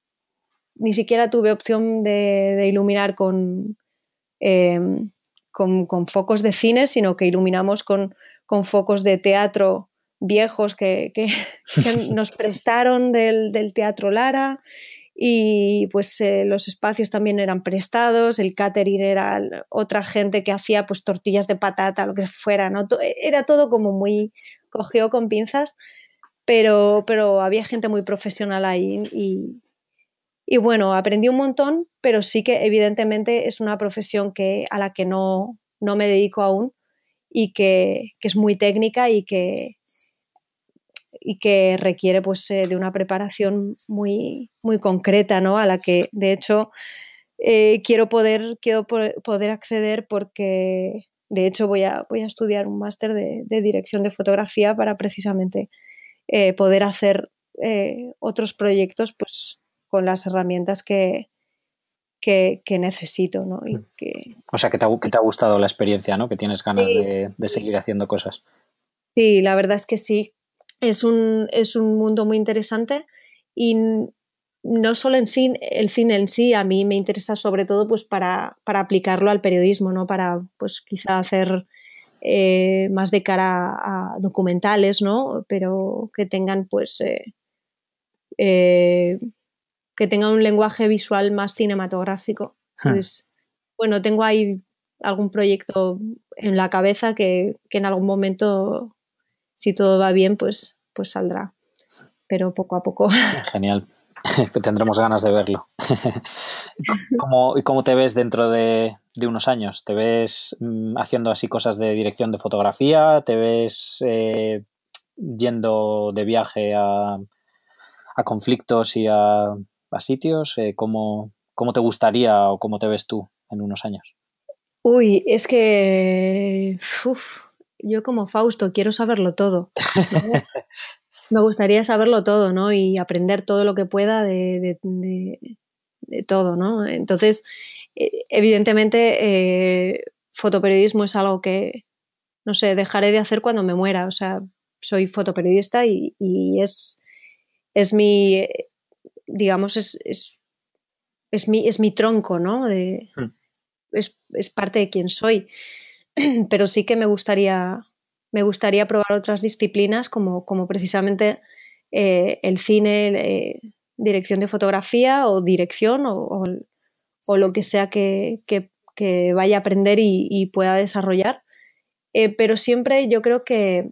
ni siquiera tuve opción de, iluminar em, con, con, focos de cine, sino que iluminamos con, con focos de teatro viejos que, nos prestaron del, Teatro Lara y pues eh, los espacios también eran prestados, el catering era otra gente que hacía pues tortillas de patata, lo que fuera, ¿no? Eh, era todo como muy cogido con pinzas, pero, pero había gente muy profesional ahí y, bueno, aprendí un montón, pero sí que evidentemente es una profesión que, a la que no, no me dedico aún y que, que es muy técnica y que, y que requiere pues, eh, de una preparación muy, muy concreta, ¿no? a la que de hecho eh, quiero, poder, quiero poder acceder porque de hecho voy a, voy a estudiar un máster de, dirección de fotografía para precisamente eh, poder hacer otros proyectos pues, con las herramientas que, que, necesito, mm. O sea, que te, ha, gustado la experiencia, ¿no? Que tienes ganas de, seguir haciendo cosas. Sí, la verdad es que sí es un, es un mundo muy interesante y no solo en cine, el cine en sí, a mí me interesa sobre todo pues para, aplicarlo al periodismo, ¿no? Para pues quizá hacer eh, más de cara a, documentales, ¿no? Pero que tengan pues eh, eh, que tengan un lenguaje visual más cinematográfico. Hmm. bueno, tengo ahí algún proyecto en la cabeza que, que en algún momento si todo va bien, pues, pues saldrá. Pero poco a poco. Genial. Tendremos ganas de verlo. ¿Cómo, ¿Cómo te ves dentro de, unos años? ¿Te ves mm, haciendo así cosas de dirección de fotografía? ¿Te ves eh, yendo de viaje a, conflictos y a, a sitios? Eh, ¿cómo, te gustaría o cómo te ves tú en unos años? Uy, es que. Uf yo como Fausto quiero saberlo todo. Me gustaría saberlo todo, ¿no? Y aprender todo lo que pueda de, todo, ¿no? Entonces, e, evidentemente, eh, fotoperiodismo es algo que, no sé, dejaré de hacer cuando me muera. O sea, soy fotoperiodista y, es, es mi, digamos, es, es, mi, es mi tronco, ¿no? Hmm. es, es parte de quien soy. pero sí que me gustaría, probar otras disciplinas como, precisamente eh, el cine, eh, dirección de fotografía o dirección o, lo que sea que, vaya a aprender y, pueda desarrollar. Eh, pero siempre yo creo que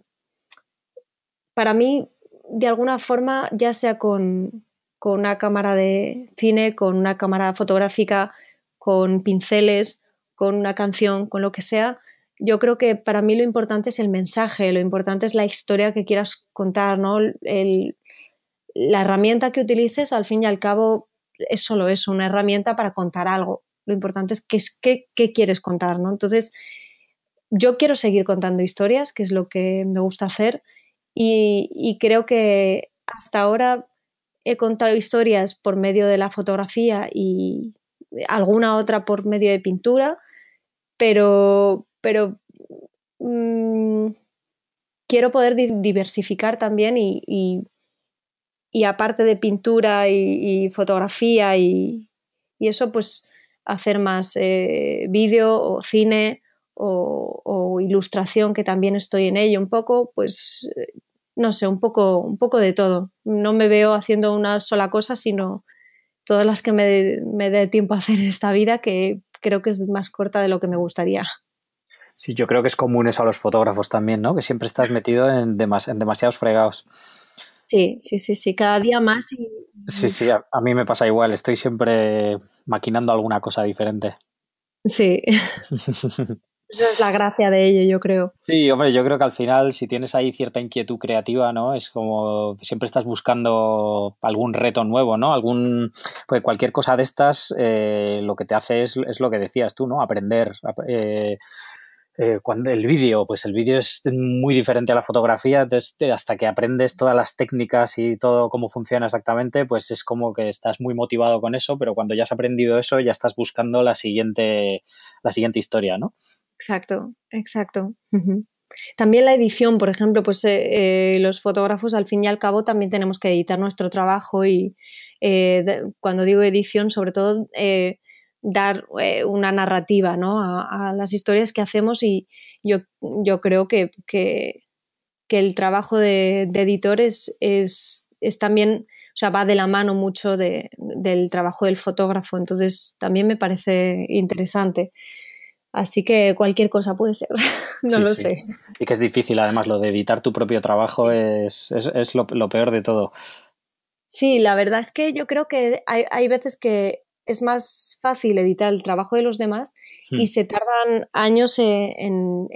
para mí, de alguna forma, ya sea con una cámara de cine, con una cámara fotográfica, con pinceles, con una canción, con lo que sea, yo creo que para mí lo importante es el mensaje, lo importante es la historia que quieras contar, ¿no? la herramienta que utilices, al fin y al cabo, es solo eso, una herramienta para contar algo. Lo importante es qué quieres contar, ¿no? Entonces, yo quiero seguir contando historias, que es lo que me gusta hacer, y creo que hasta ahora he contado historias por medio de la fotografía y, alguna otra por medio de pintura, pero, pero mm, quiero poder diversificar también y, aparte de pintura y, fotografía y, eso, pues hacer más eh, vídeo o cine o, o, ilustración, que también estoy en ello un poco, pues eh, no sé, un poco, un poco de todo. No me veo haciendo una sola cosa, sino todas las que me dé, tiempo a hacer en esta vida, que creo que es más corta de lo que me gustaría. Sí, yo creo que es común eso a los fotógrafos también, ¿no? Que siempre estás metido en, en demasiados fregados. Sí, sí, sí, sí, cada día más. Sí, sí, a, mí me pasa igual, estoy siempre maquinando alguna cosa diferente. Sí. Esa es la gracia de ello, yo creo. Sí, hombre, yo creo que al final, si tienes ahí cierta inquietud creativa, ¿no? Es como siempre estás buscando algún reto nuevo, ¿no? Algún. Pues cualquier cosa de estas, eh, lo que te hace es, lo que decías tú, ¿no? Aprender. Eh, eh, cuando el vídeo, pues el vídeo es muy diferente a la fotografía, desde hasta que aprendes todas las técnicas y todo cómo funciona exactamente, pues es como que estás muy motivado con eso, pero cuando ya has aprendido eso ya estás buscando la siguiente, la siguiente historia, ¿no? Exacto, exacto. También la edición, por ejemplo, pues eh, eh, los fotógrafos al fin y al cabo también tenemos que editar nuestro trabajo y eh, cuando digo edición, sobre todo dar una narrativa ¿no? a, las historias que hacemos y yo, yo creo que, que, el trabajo de, editores es, también, o sea, va de la mano mucho del trabajo del fotógrafo, entonces también me parece interesante. Así que cualquier cosa puede ser, no lo sé. Y que es difícil, además, lo de editar tu propio trabajo es, lo, peor de todo. Sí, la verdad es que yo creo que hay, veces que es más fácil editar el trabajo de los demás y hmm. se tardan años en,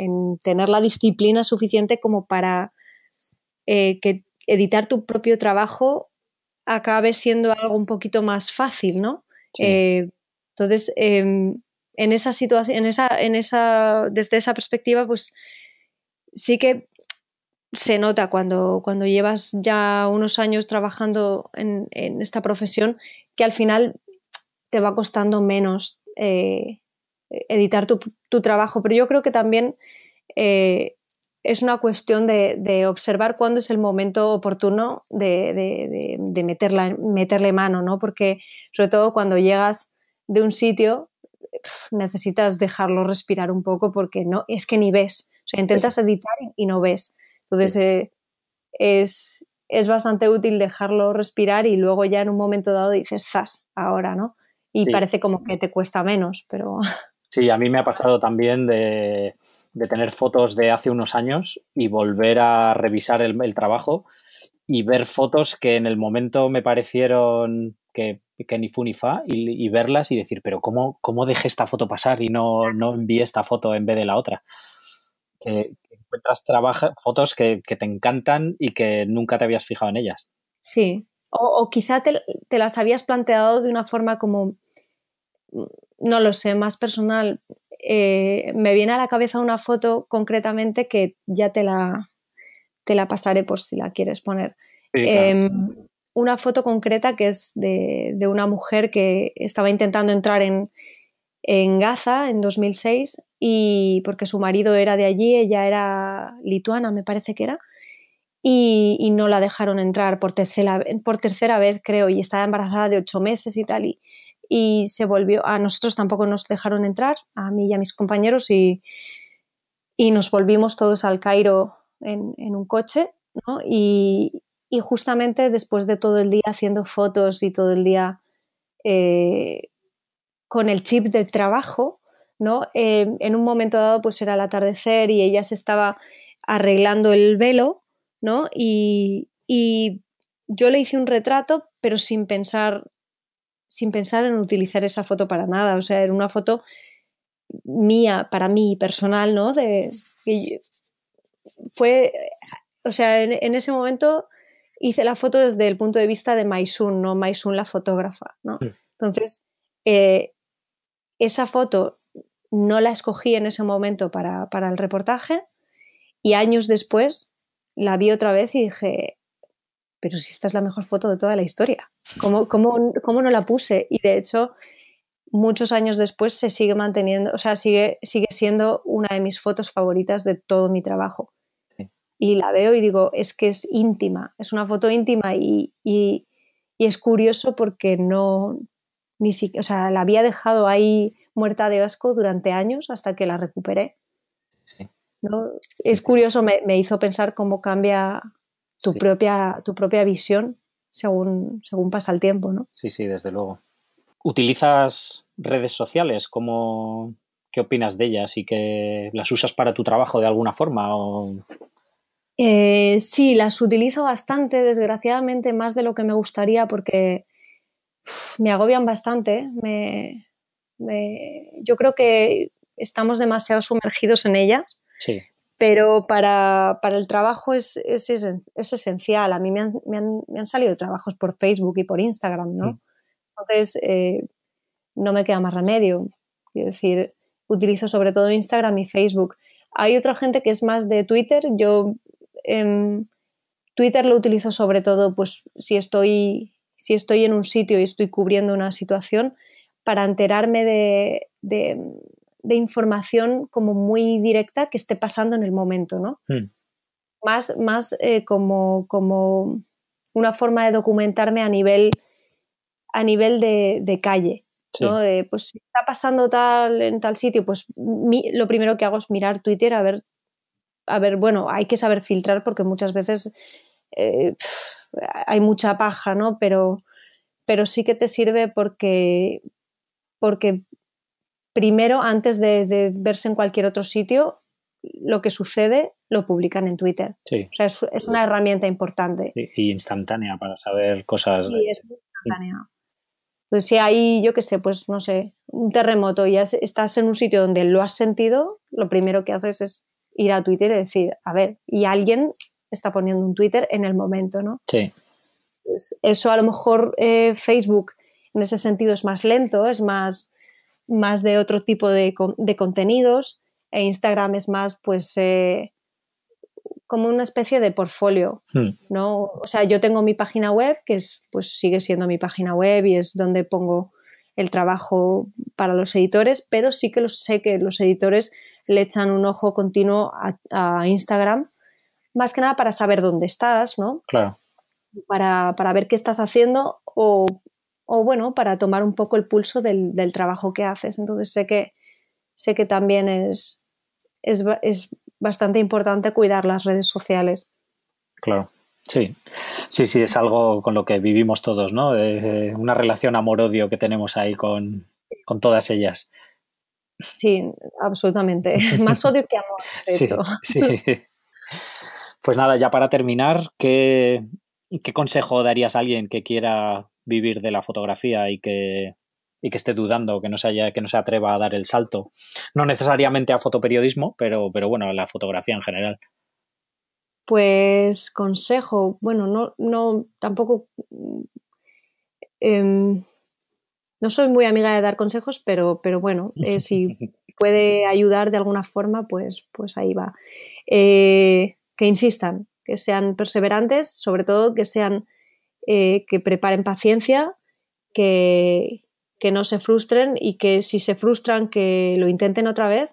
tener la disciplina suficiente como para eh, que editar tu propio trabajo acabe siendo algo un poquito más fácil, ¿no? Eh, entonces, em, en esa situación, en esa, en esa, desde esa perspectiva, pues sí que se nota cuando, cuando llevas ya unos años trabajando en, esta profesión que al final te va costando menos eh, editar tu, trabajo. Pero yo creo que también eh, es una cuestión de, observar cuándo es el momento oportuno de, meterla, meterle mano, ¿no? Porque sobre todo cuando llegas de un sitio necesitas dejarlo respirar un poco porque no es que ni ves. O sea, intentas editar y, no ves. Entonces eh, es, bastante útil dejarlo respirar y luego ya en un momento dado dices, zas, ahora, ¿no? Y parece como que te cuesta menos, pero... Sí, a mí me ha pasado también de, tener fotos de hace unos años y volver a revisar el, el trabajo y ver fotos que en el momento me parecieron que, ni fu ni fa y, verlas y decir, pero ¿cómo, cómo dejé esta foto pasar y no, no esta foto en vez de la otra? Que, encuentras trabaja, fotos que, te encantan y que nunca te habías fijado en ellas. Sí, o, quizá te, las habías planteado de una forma como, mm, no lo sé, más personal. Eh, me viene a la cabeza una foto concretamente que ya te la, te la pasaré por si la quieres poner. Em, una foto concreta que es de, una mujer que estaba intentando entrar en, Gaza en 2006 y porque su marido era de allí, ella era lituana, me parece que era, y, no la dejaron entrar por tercera, por tercera vez, creo, y estaba embarazada de ocho meses y tal. Y, y se volvió, a nosotros tampoco nos dejaron entrar, a mí y a mis compañeros, y, y nos volvimos todos al Cairo en, un coche, Y, justamente después de todo el día haciendo fotos y todo el día eh, con el chip de trabajo, ¿no? en un momento dado, pues era el atardecer y ella se estaba arreglando el velo, Y, yo le hice un retrato, pero sin pensar, sin pensar en utilizar esa foto para nada. O sea, era una foto mía, para mí, personal, ¿no? De, fue, o sea, en, ese momento hice la foto desde el punto de vista de Maisun, no Maisun la fotógrafa, ¿no? Entonces, eh, esa foto no la escogí en ese momento para, el reportaje y años después la vi otra vez y dije, pero si esta es la mejor foto de toda la historia, ¿cómo, cómo no la puse? Y de hecho, muchos años después se sigue manteniendo, o sea, sigue, sigue siendo una de mis fotos favoritas de todo mi trabajo. Y la veo y digo, es que es íntima, es una foto íntima y, y, es curioso porque no, ni siquiera, o sea, la había dejado ahí muerta de asco durante años hasta que la recuperé. ¿No? Es curioso, me, hizo pensar cómo cambia tu, propia, tu propia visión según, según pasa el tiempo, ¿no? Sí, sí, desde luego. ¿Utilizas redes sociales? ¿Cómo, ¿Qué opinas de ellas y que las usas para tu trabajo de alguna forma? Eh, sí, las utilizo bastante, desgraciadamente, más de lo que me gustaría porque me agobian bastante. Me, yo creo que estamos demasiado sumergidos en ellas. Sí. Pero para, el trabajo es, es, es, esencial. A mí me han, me, han, salido trabajos por Facebook y por Instagram, ¿no? Mm. Entonces, eh, no me queda más remedio. Quiero decir, utilizo sobre todo Instagram y Facebook. Hay otra gente que es más de Twitter. Yo em, Twitter lo utilizo sobre todo, pues, si estoy, si estoy en un sitio y estoy cubriendo una situación, para enterarme de, información como muy directa que esté pasando en el momento, ¿no? Hmm. Más, más eh, como, como una forma de documentarme a nivel a nivel de, calle. ¿no? pues si está pasando tal en tal sitio, pues lo primero que hago es mirar Twitter a ver, a ver, bueno, hay que saber filtrar porque muchas veces eh, hay mucha paja, ¿no? Pero, pero sí que te sirve porque, porque primero, antes de, verse en cualquier otro sitio, lo que sucede lo publican en Twitter. O sea, es, una herramienta importante. y instantánea para saber cosas. Sí, es instantánea. Entonces, si hay, yo qué sé, pues no sé, un terremoto y estás en un sitio donde lo has sentido, lo primero que haces es ir a Twitter y decir, a ver, y alguien está poniendo un Twitter en el momento, ¿no? Sí. Pues, eso a lo mejor eh, Facebook en ese sentido es más lento, es más, más de otro tipo de, contenidos, e Instagram es más, pues, eh, como una especie de portfolio, hmm. ¿no? O sea, yo tengo mi página web, que es, pues sigue siendo mi página web y es donde pongo el trabajo para los editores, pero sí que lo sé que los editores le echan un ojo continuo a, Instagram, más que nada para saber dónde estás, ¿no? Claro. Para, para ver qué estás haciendo o, o, bueno, para tomar un poco el pulso del, trabajo que haces. Entonces sé que, sé que también es, es, bastante importante cuidar las redes sociales. Claro. Sí, sí, sí, es algo con lo que vivimos todos, ¿no? Eh, eh, una relación amor-odio que tenemos ahí con, todas ellas. Sí, absolutamente. Más odio que amor, de hecho. Sí. Pues nada, ya para terminar, ¿qué, ¿qué, consejo darías a alguien que quiera vivir de la fotografía y que y que esté dudando, que no se, que no se atreva a dar el salto. No necesariamente a fotoperiodismo, pero, pero bueno, a la fotografía en general. Pues consejo, bueno, no, tampoco em, no soy muy amiga de dar consejos, pero, pero bueno, eh, si puede ayudar de alguna forma, pues, pues ahí va. Eh, que insistan, que sean perseverantes, sobre todo que sean eh, que preparen paciencia, que, que no se frustren y que si se frustran que lo intenten otra vez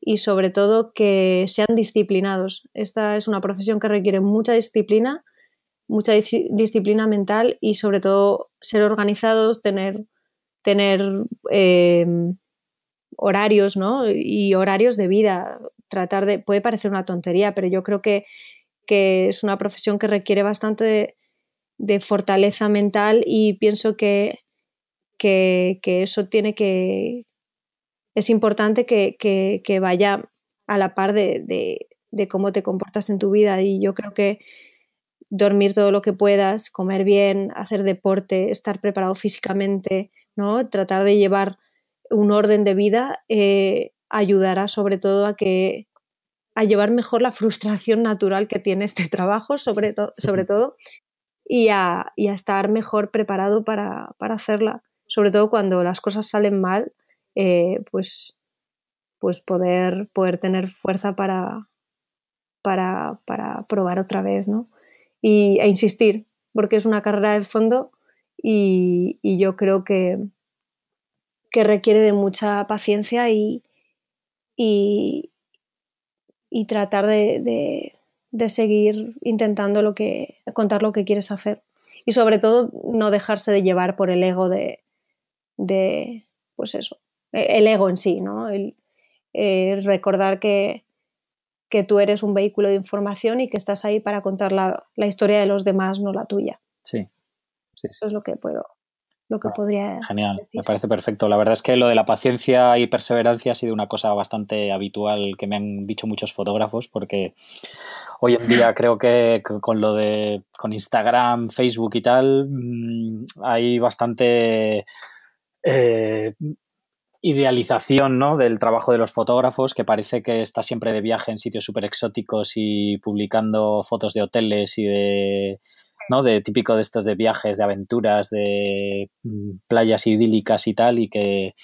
y sobre todo que sean disciplinados. Esta es una profesión que requiere mucha disciplina, mucha disciplina mental y sobre todo ser organizados, tener, tener em, horarios ¿no? y horarios de vida. Tratar de, puede parecer una tontería, pero yo creo que, es una profesión que requiere bastante de fortaleza mental y pienso que que, eso tiene que... Es importante que, que, vaya a la par de, de, cómo te comportas en tu vida y yo creo que dormir todo lo que puedas, comer bien, hacer deporte, estar preparado físicamente, ¿no? Tratar de llevar un orden de vida eh, ayudará sobre todo a que a llevar mejor la frustración natural que tiene este trabajo, sobre, sobre todo, y a, y estar mejor preparado para, para hacerla sobre todo cuando las cosas salen mal, eh, pues, pues poder, poder tener fuerza para, para, probar otra vez, ¿no? Y, e insistir, porque es una carrera de fondo y, yo creo que, que requiere de mucha paciencia y, y, tratar de, de, seguir intentando lo que, contar lo que quieres hacer. Y sobre todo no dejarse de llevar por el ego de, de, pues eso, e-, el ego en sí, ¿no? El, eh, recordar que, tú eres un vehículo de información y que estás ahí para contar la, historia de los demás, no la tuya. Sí. Eso es lo que puedo, lo que ah, podría. Genial, me parece perfecto. La verdad es que lo de la paciencia y perseverancia ha sido una cosa bastante habitual que me han dicho muchos fotógrafos, porque hoy en día creo que con lo de con Instagram, Facebook y tal, mm, hay bastante eh, idealización ¿no? del trabajo de los fotógrafos, que parece que está siempre de viaje en sitios súper exóticos y publicando fotos de hoteles y de, ¿no? de típico de estos de viajes, de aventuras, de mm, playas idílicas y tal, y que,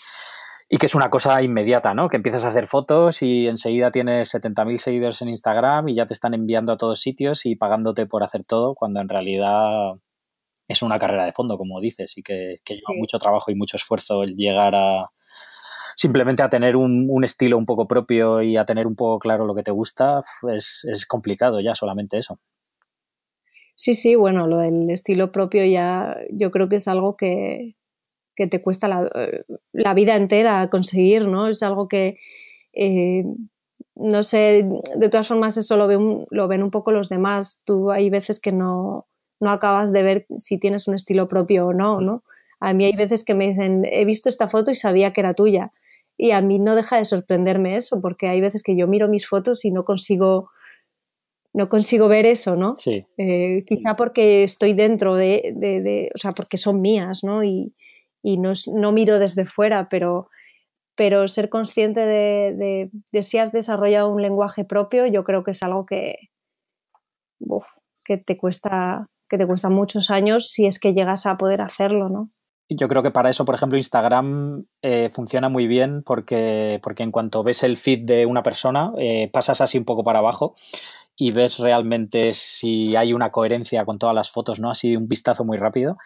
y que es una cosa inmediata, ¿no? que empiezas a hacer fotos y enseguida tienes 70.000 seguidores en Instagram y ya te están enviando a todos sitios y pagándote por hacer todo, cuando en realidad es una carrera de fondo, como dices, y que, lleva mucho trabajo y mucho esfuerzo el llegar a simplemente a tener un, estilo un poco propio y a tener un poco claro lo que te gusta, es, complicado ya solamente eso. Sí, sí, bueno, lo del estilo propio ya yo creo que es algo que, te cuesta la, vida entera conseguir, ¿no? Es algo que, eh, no sé, de todas formas eso lo lo ven un poco los demás. Tú hay veces que no, no acabas de ver si tienes un estilo propio o no, ¿no? A mí hay veces que me dicen, he visto esta foto y sabía que era tuya. Y a mí no deja de sorprenderme eso, porque hay veces que yo miro mis fotos y no consigo, no consigo ver eso, ¿no? Eh, quizá porque estoy dentro de, de, o sea, porque son mías, ¿no? Y, no, no, miro desde fuera, pero, pero ser consciente de, de, si has desarrollado un lenguaje propio, yo creo que es algo que, que te cuesta que te cuesta muchos años si es que llegas a poder hacerlo, ¿no? Yo creo que para eso, por ejemplo, Instagram eh, funciona muy bien porque, porque en cuanto ves el feed de una persona, eh, pasas así un poco para abajo y ves realmente si hay una coherencia con todas las fotos, ¿no? Así un vistazo muy rápido,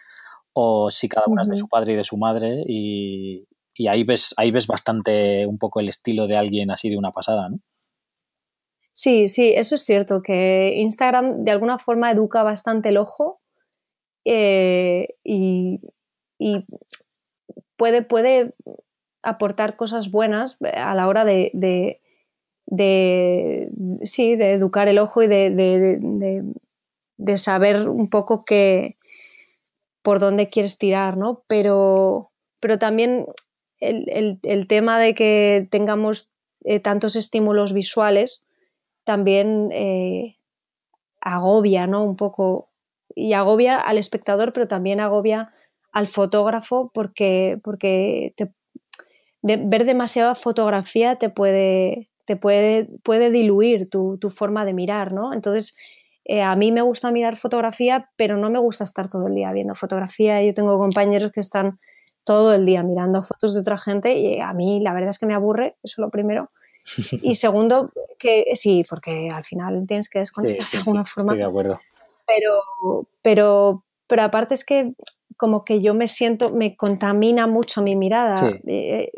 o si cada una es de su padre y de su madre, y, y, ahí ves, ahí ves bastante un poco el estilo de alguien así de una pasada, ¿no? Sí, sí, eso es cierto, que Instagram de alguna forma educa bastante el ojo eh, y, puede, puede, aportar cosas buenas eh, a la hora de, sí, de educar el ojo y de, de saber un poco qué, por dónde quieres tirar, ¿no? Pero, pero también el, tema de que tengamos eh, tantos estímulos visuales, también eh, agobia, ¿no? Un poco, y agobia al espectador, pero también agobia al fotógrafo porque, porque ver demasiada fotografía te puede, te puede, puede diluir tu, forma de mirar, ¿no? Entonces, eh, a mí me gusta mirar fotografía, pero no me gusta estar todo el día viendo fotografía. Yo tengo compañeros que están todo el día mirando fotos de otra gente y a mí la verdad es que me aburre, eso lo primero. Y segundo, que sí, porque al final tienes que desconectar de alguna forma. Estoy de acuerdo. Pero, pero, pero aparte es que como que yo me siento, me contamina mucho mi mirada eh,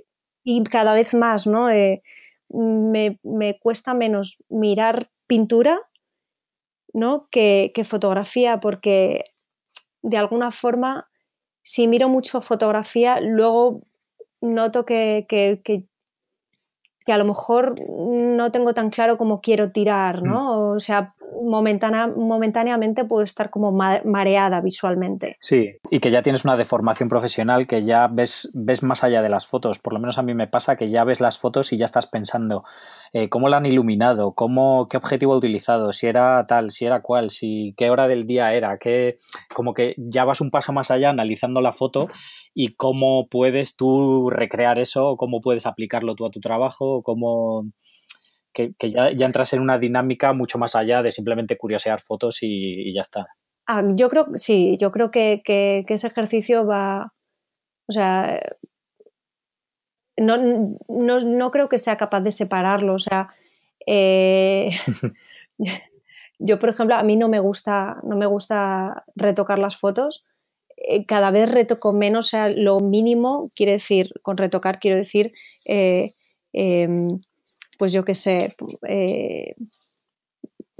y cada vez más, ¿no? Eh, me, cuesta menos mirar pintura, ¿no? Que, fotografía, porque de alguna forma, si miro mucho fotografía, luego noto que, que, que a lo mejor no tengo tan claro cómo quiero tirar, ¿no? Mm. O sea, momentáneamente puedo estar como mareada visualmente. Sí, y que ya tienes una deformación profesional que ya ves, ves más allá de las fotos. Por lo menos a mí me pasa que ya ves las fotos y ya estás pensando eh, cómo la han iluminado, cómo, qué objetivo ha utilizado, si era tal, si era cual, si qué hora del día era, que como que ya vas un paso más allá analizando la foto y cómo puedes tú recrear eso, cómo puedes aplicarlo tú a tu trabajo, cómo que, ya, entras en una dinámica mucho más allá de simplemente curiosear fotos y, ya está. Ah, yo creo, sí, yo creo que, ese ejercicio va, o sea, no, creo que sea capaz de separarlo, o sea, eh, yo, por ejemplo, a mí no me gusta, no me gusta retocar las fotos, eh, cada vez retoco menos, o sea, lo mínimo, quiere decir, con retocar quiero decir... Eh, em, pues yo qué sé, eh,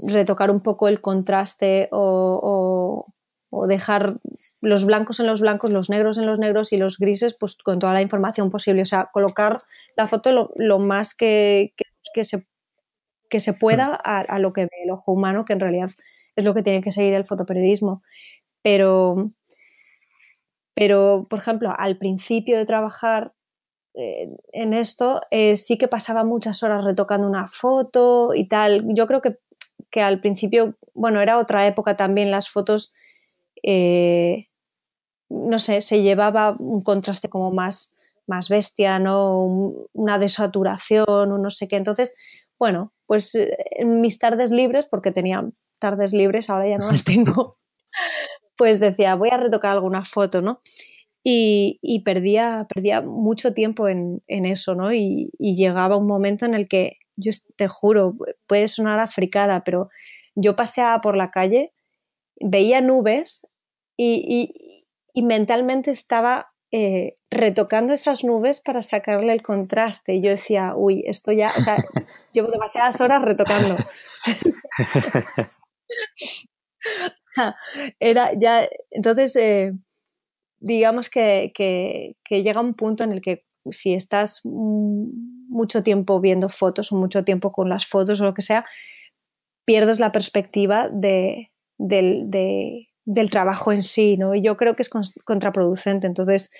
retocar un poco el contraste o, dejar los blancos en los blancos, los negros en los negros y los grises, pues con toda la información posible. O sea, colocar la foto lo, más que, se, que, se, pueda hmm. a, a lo que ve el ojo humano, que en realidad es lo que tiene que seguir el fotoperiodismo. Pero, pero por ejemplo, al principio de trabajar eh, en esto, eh, sí que pasaba muchas horas retocando una foto y tal. Yo creo que, que al principio, bueno, era otra época también, las fotos, eh, no sé, se llevaba un contraste como más, más bestia, ¿no? Una desaturación, o no sé qué. Entonces, bueno, pues en mis tardes libres, porque tenía tardes libres, ahora ya no las tengo, pues decía, voy a retocar alguna foto, ¿no? y, perdía, perdía, mucho tiempo en, eso, ¿no? Y, llegaba un momento en el que, yo te juro, puede sonar africada, pero yo paseaba por la calle, veía nubes y, mentalmente estaba eh, retocando esas nubes para sacarle el contraste. Y yo decía, uy, esto ya, o sea, llevo demasiadas horas retocando. Era ya, entonces... Eh, digamos que, llega un punto en el que si estás mucho tiempo viendo fotos o mucho tiempo con las fotos o lo que sea, pierdes la perspectiva del, trabajo en sí, ¿no? Y yo creo que es contraproducente. Entonces,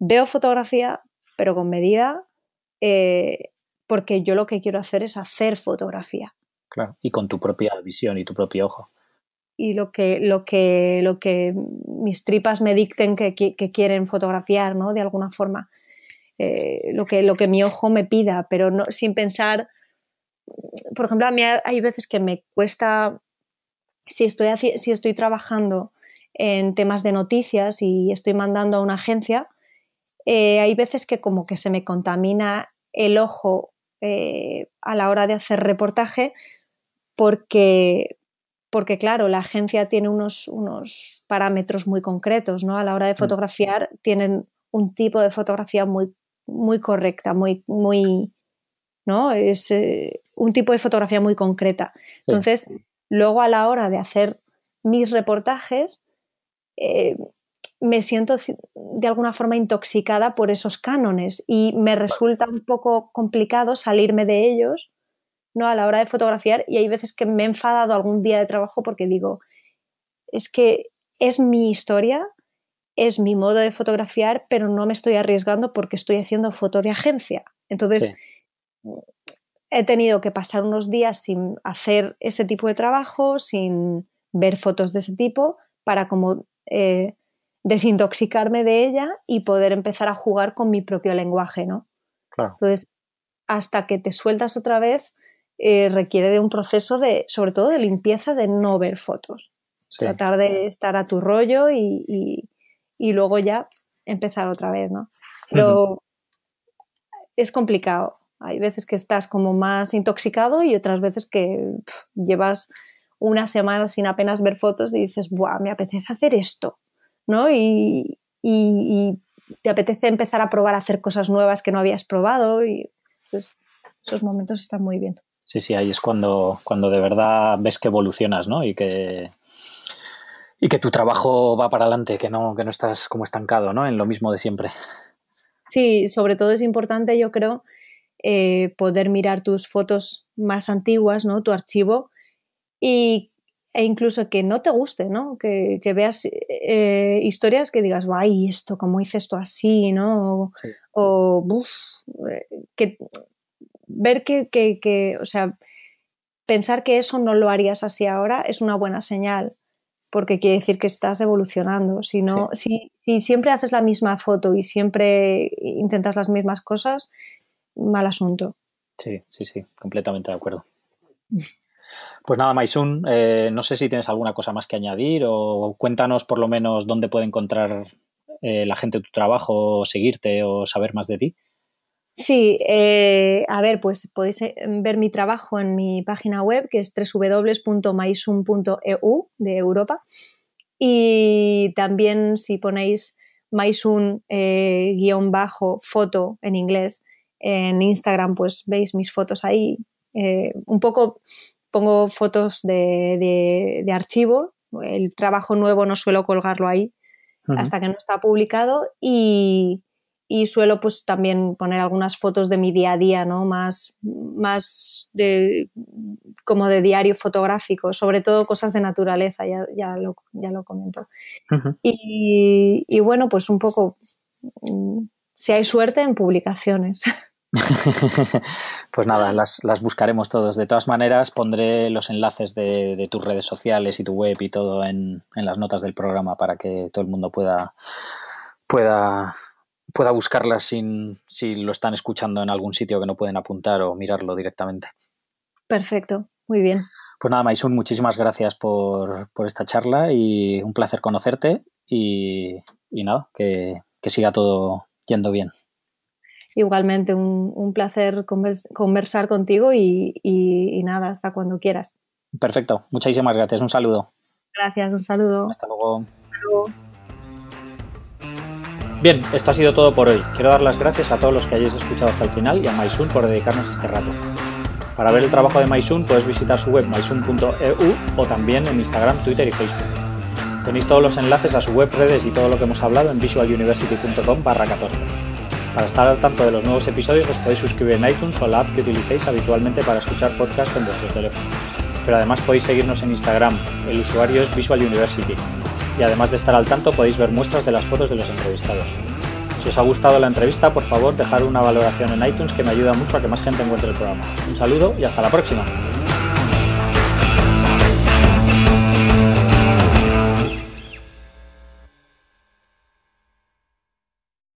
veo fotografía, pero con medida, eh, porque yo lo que quiero hacer es hacer fotografía. Claro, y con tu propia visión y tu propio ojo y lo que, lo que, lo que mis tripas me dicten que, quieren fotografiar, ¿no? De alguna forma. Eh, lo, que, lo que mi ojo me pida, pero no, sin pensar. Por ejemplo, a mí hay veces que me cuesta. Si estoy, si estoy trabajando en temas de noticias y estoy mandando a una agencia, eh, hay veces que como que se me contamina el ojo eh, a la hora de hacer reportaje porque, porque claro, la agencia tiene unos, parámetros muy concretos, ¿no? A la hora de mm. fotografiar tienen un tipo de fotografía muy, muy correcta, muy, muy, ¿no? Es eh, un tipo de fotografía muy concreta. Entonces, luego a la hora de hacer mis reportajes, eh, me siento de alguna forma intoxicada por esos cánones y me resulta un poco complicado salirme de ellos ¿no? a la hora de fotografiar y hay veces que me he enfadado algún día de trabajo porque digo, es que es mi historia, es mi modo de fotografiar, pero no me estoy arriesgando porque estoy haciendo foto de agencia. Entonces, he tenido que pasar unos días sin hacer ese tipo de trabajo, sin ver fotos de ese tipo, para como eh, desintoxicarme de ella y poder empezar a jugar con mi propio lenguaje, ¿no? Entonces, hasta que te sueltas otra vez, eh, requiere de un proceso de, sobre todo de limpieza, de no ver fotos. Tratar de estar a tu rollo y, luego ya empezar otra vez, ¿no? Pero es complicado. Hay veces que estás como más intoxicado y otras veces que llevas una semana sin apenas ver fotos y dices, ¡buah! Me apetece hacer esto, ¿no? Y, te apetece empezar a probar a hacer cosas nuevas que no habías probado y pues, esos momentos están muy bien. Sí, sí, ahí es cuando, cuando de verdad ves que evolucionas, ¿no? Y que, y que tu trabajo va para adelante, que no, que no estás como estancado, ¿no? En lo mismo de siempre. Sí, sobre todo es importante, yo creo, eh, poder mirar tus fotos más antiguas, ¿no? Tu archivo y, e incluso que no te guste, ¿no? Que, veas eh, historias que digas, ay, esto, ¿cómo hice esto así, ¿no? O, eh, que, ver que, que, que, o sea, pensar que eso no lo harías así ahora es una buena señal, porque quiere decir que estás evolucionando. Si, no, si, siempre haces la misma foto y siempre intentas las mismas cosas, mal asunto. Sí, sí, sí, completamente de acuerdo. Pues nada, Maisun, eh, no sé si tienes alguna cosa más que añadir o cuéntanos por lo menos dónde puede encontrar eh, la gente tu trabajo, o seguirte o saber más de ti. Sí, eh, a ver, pues podéis eh, ver mi trabajo en mi página web, que es www.maisun.eu de Europa. Y también si ponéis maisun eh, bajo foto en inglés en Instagram, pues veis mis fotos ahí. un poco pongo fotos de, archivo. El trabajo nuevo no suelo colgarlo ahí hasta que no está publicado. Y, y suelo pues también poner algunas fotos de mi día a día, ¿no? Más, más de, como de diario fotográfico, sobre todo cosas de naturaleza, ya, ya, lo, comento. y, bueno, pues un poco, si hay suerte, en publicaciones. pues nada, las, buscaremos todos. De todas maneras, pondré los enlaces de, tus redes sociales y tu web y todo en, en las notas del programa para que todo el mundo pueda pueda pueda buscarla sin, si lo están escuchando en algún sitio que no pueden apuntar o mirarlo directamente. Perfecto, muy bien. Pues nada, Maisun, muchísimas gracias por, por esta charla y un placer conocerte y, y nada, que, siga todo yendo bien. Igualmente, un, un placer conversar contigo y, y, nada, hasta cuando quieras. Perfecto, muchísimas gracias, un saludo. Gracias, un saludo. Hasta luego. Bien, esto ha sido todo por hoy. Quiero dar las gracias a todos los que hayáis escuchado hasta el final y a Maisun por dedicarnos este rato. Para ver el trabajo de Maisun podéis visitar su web maisun.eu o también en Instagram, Twitter y Facebook. Tenéis todos los enlaces a su web, redes y todo lo que hemos hablado en visualuniversity.com barra 14. Para estar al tanto de los nuevos episodios os podéis suscribir en iTunes o la app que utilicéis habitualmente para escuchar podcast en vuestros teléfonos. Pero además podéis seguirnos en Instagram, el usuario es visualuniversity y además de estar al tanto podéis ver muestras de las fotos de los entrevistados. Si os ha gustado la entrevista, por favor dejar una valoración en iTunes que me ayuda mucho a que más gente encuentre el programa. Un saludo y hasta la próxima.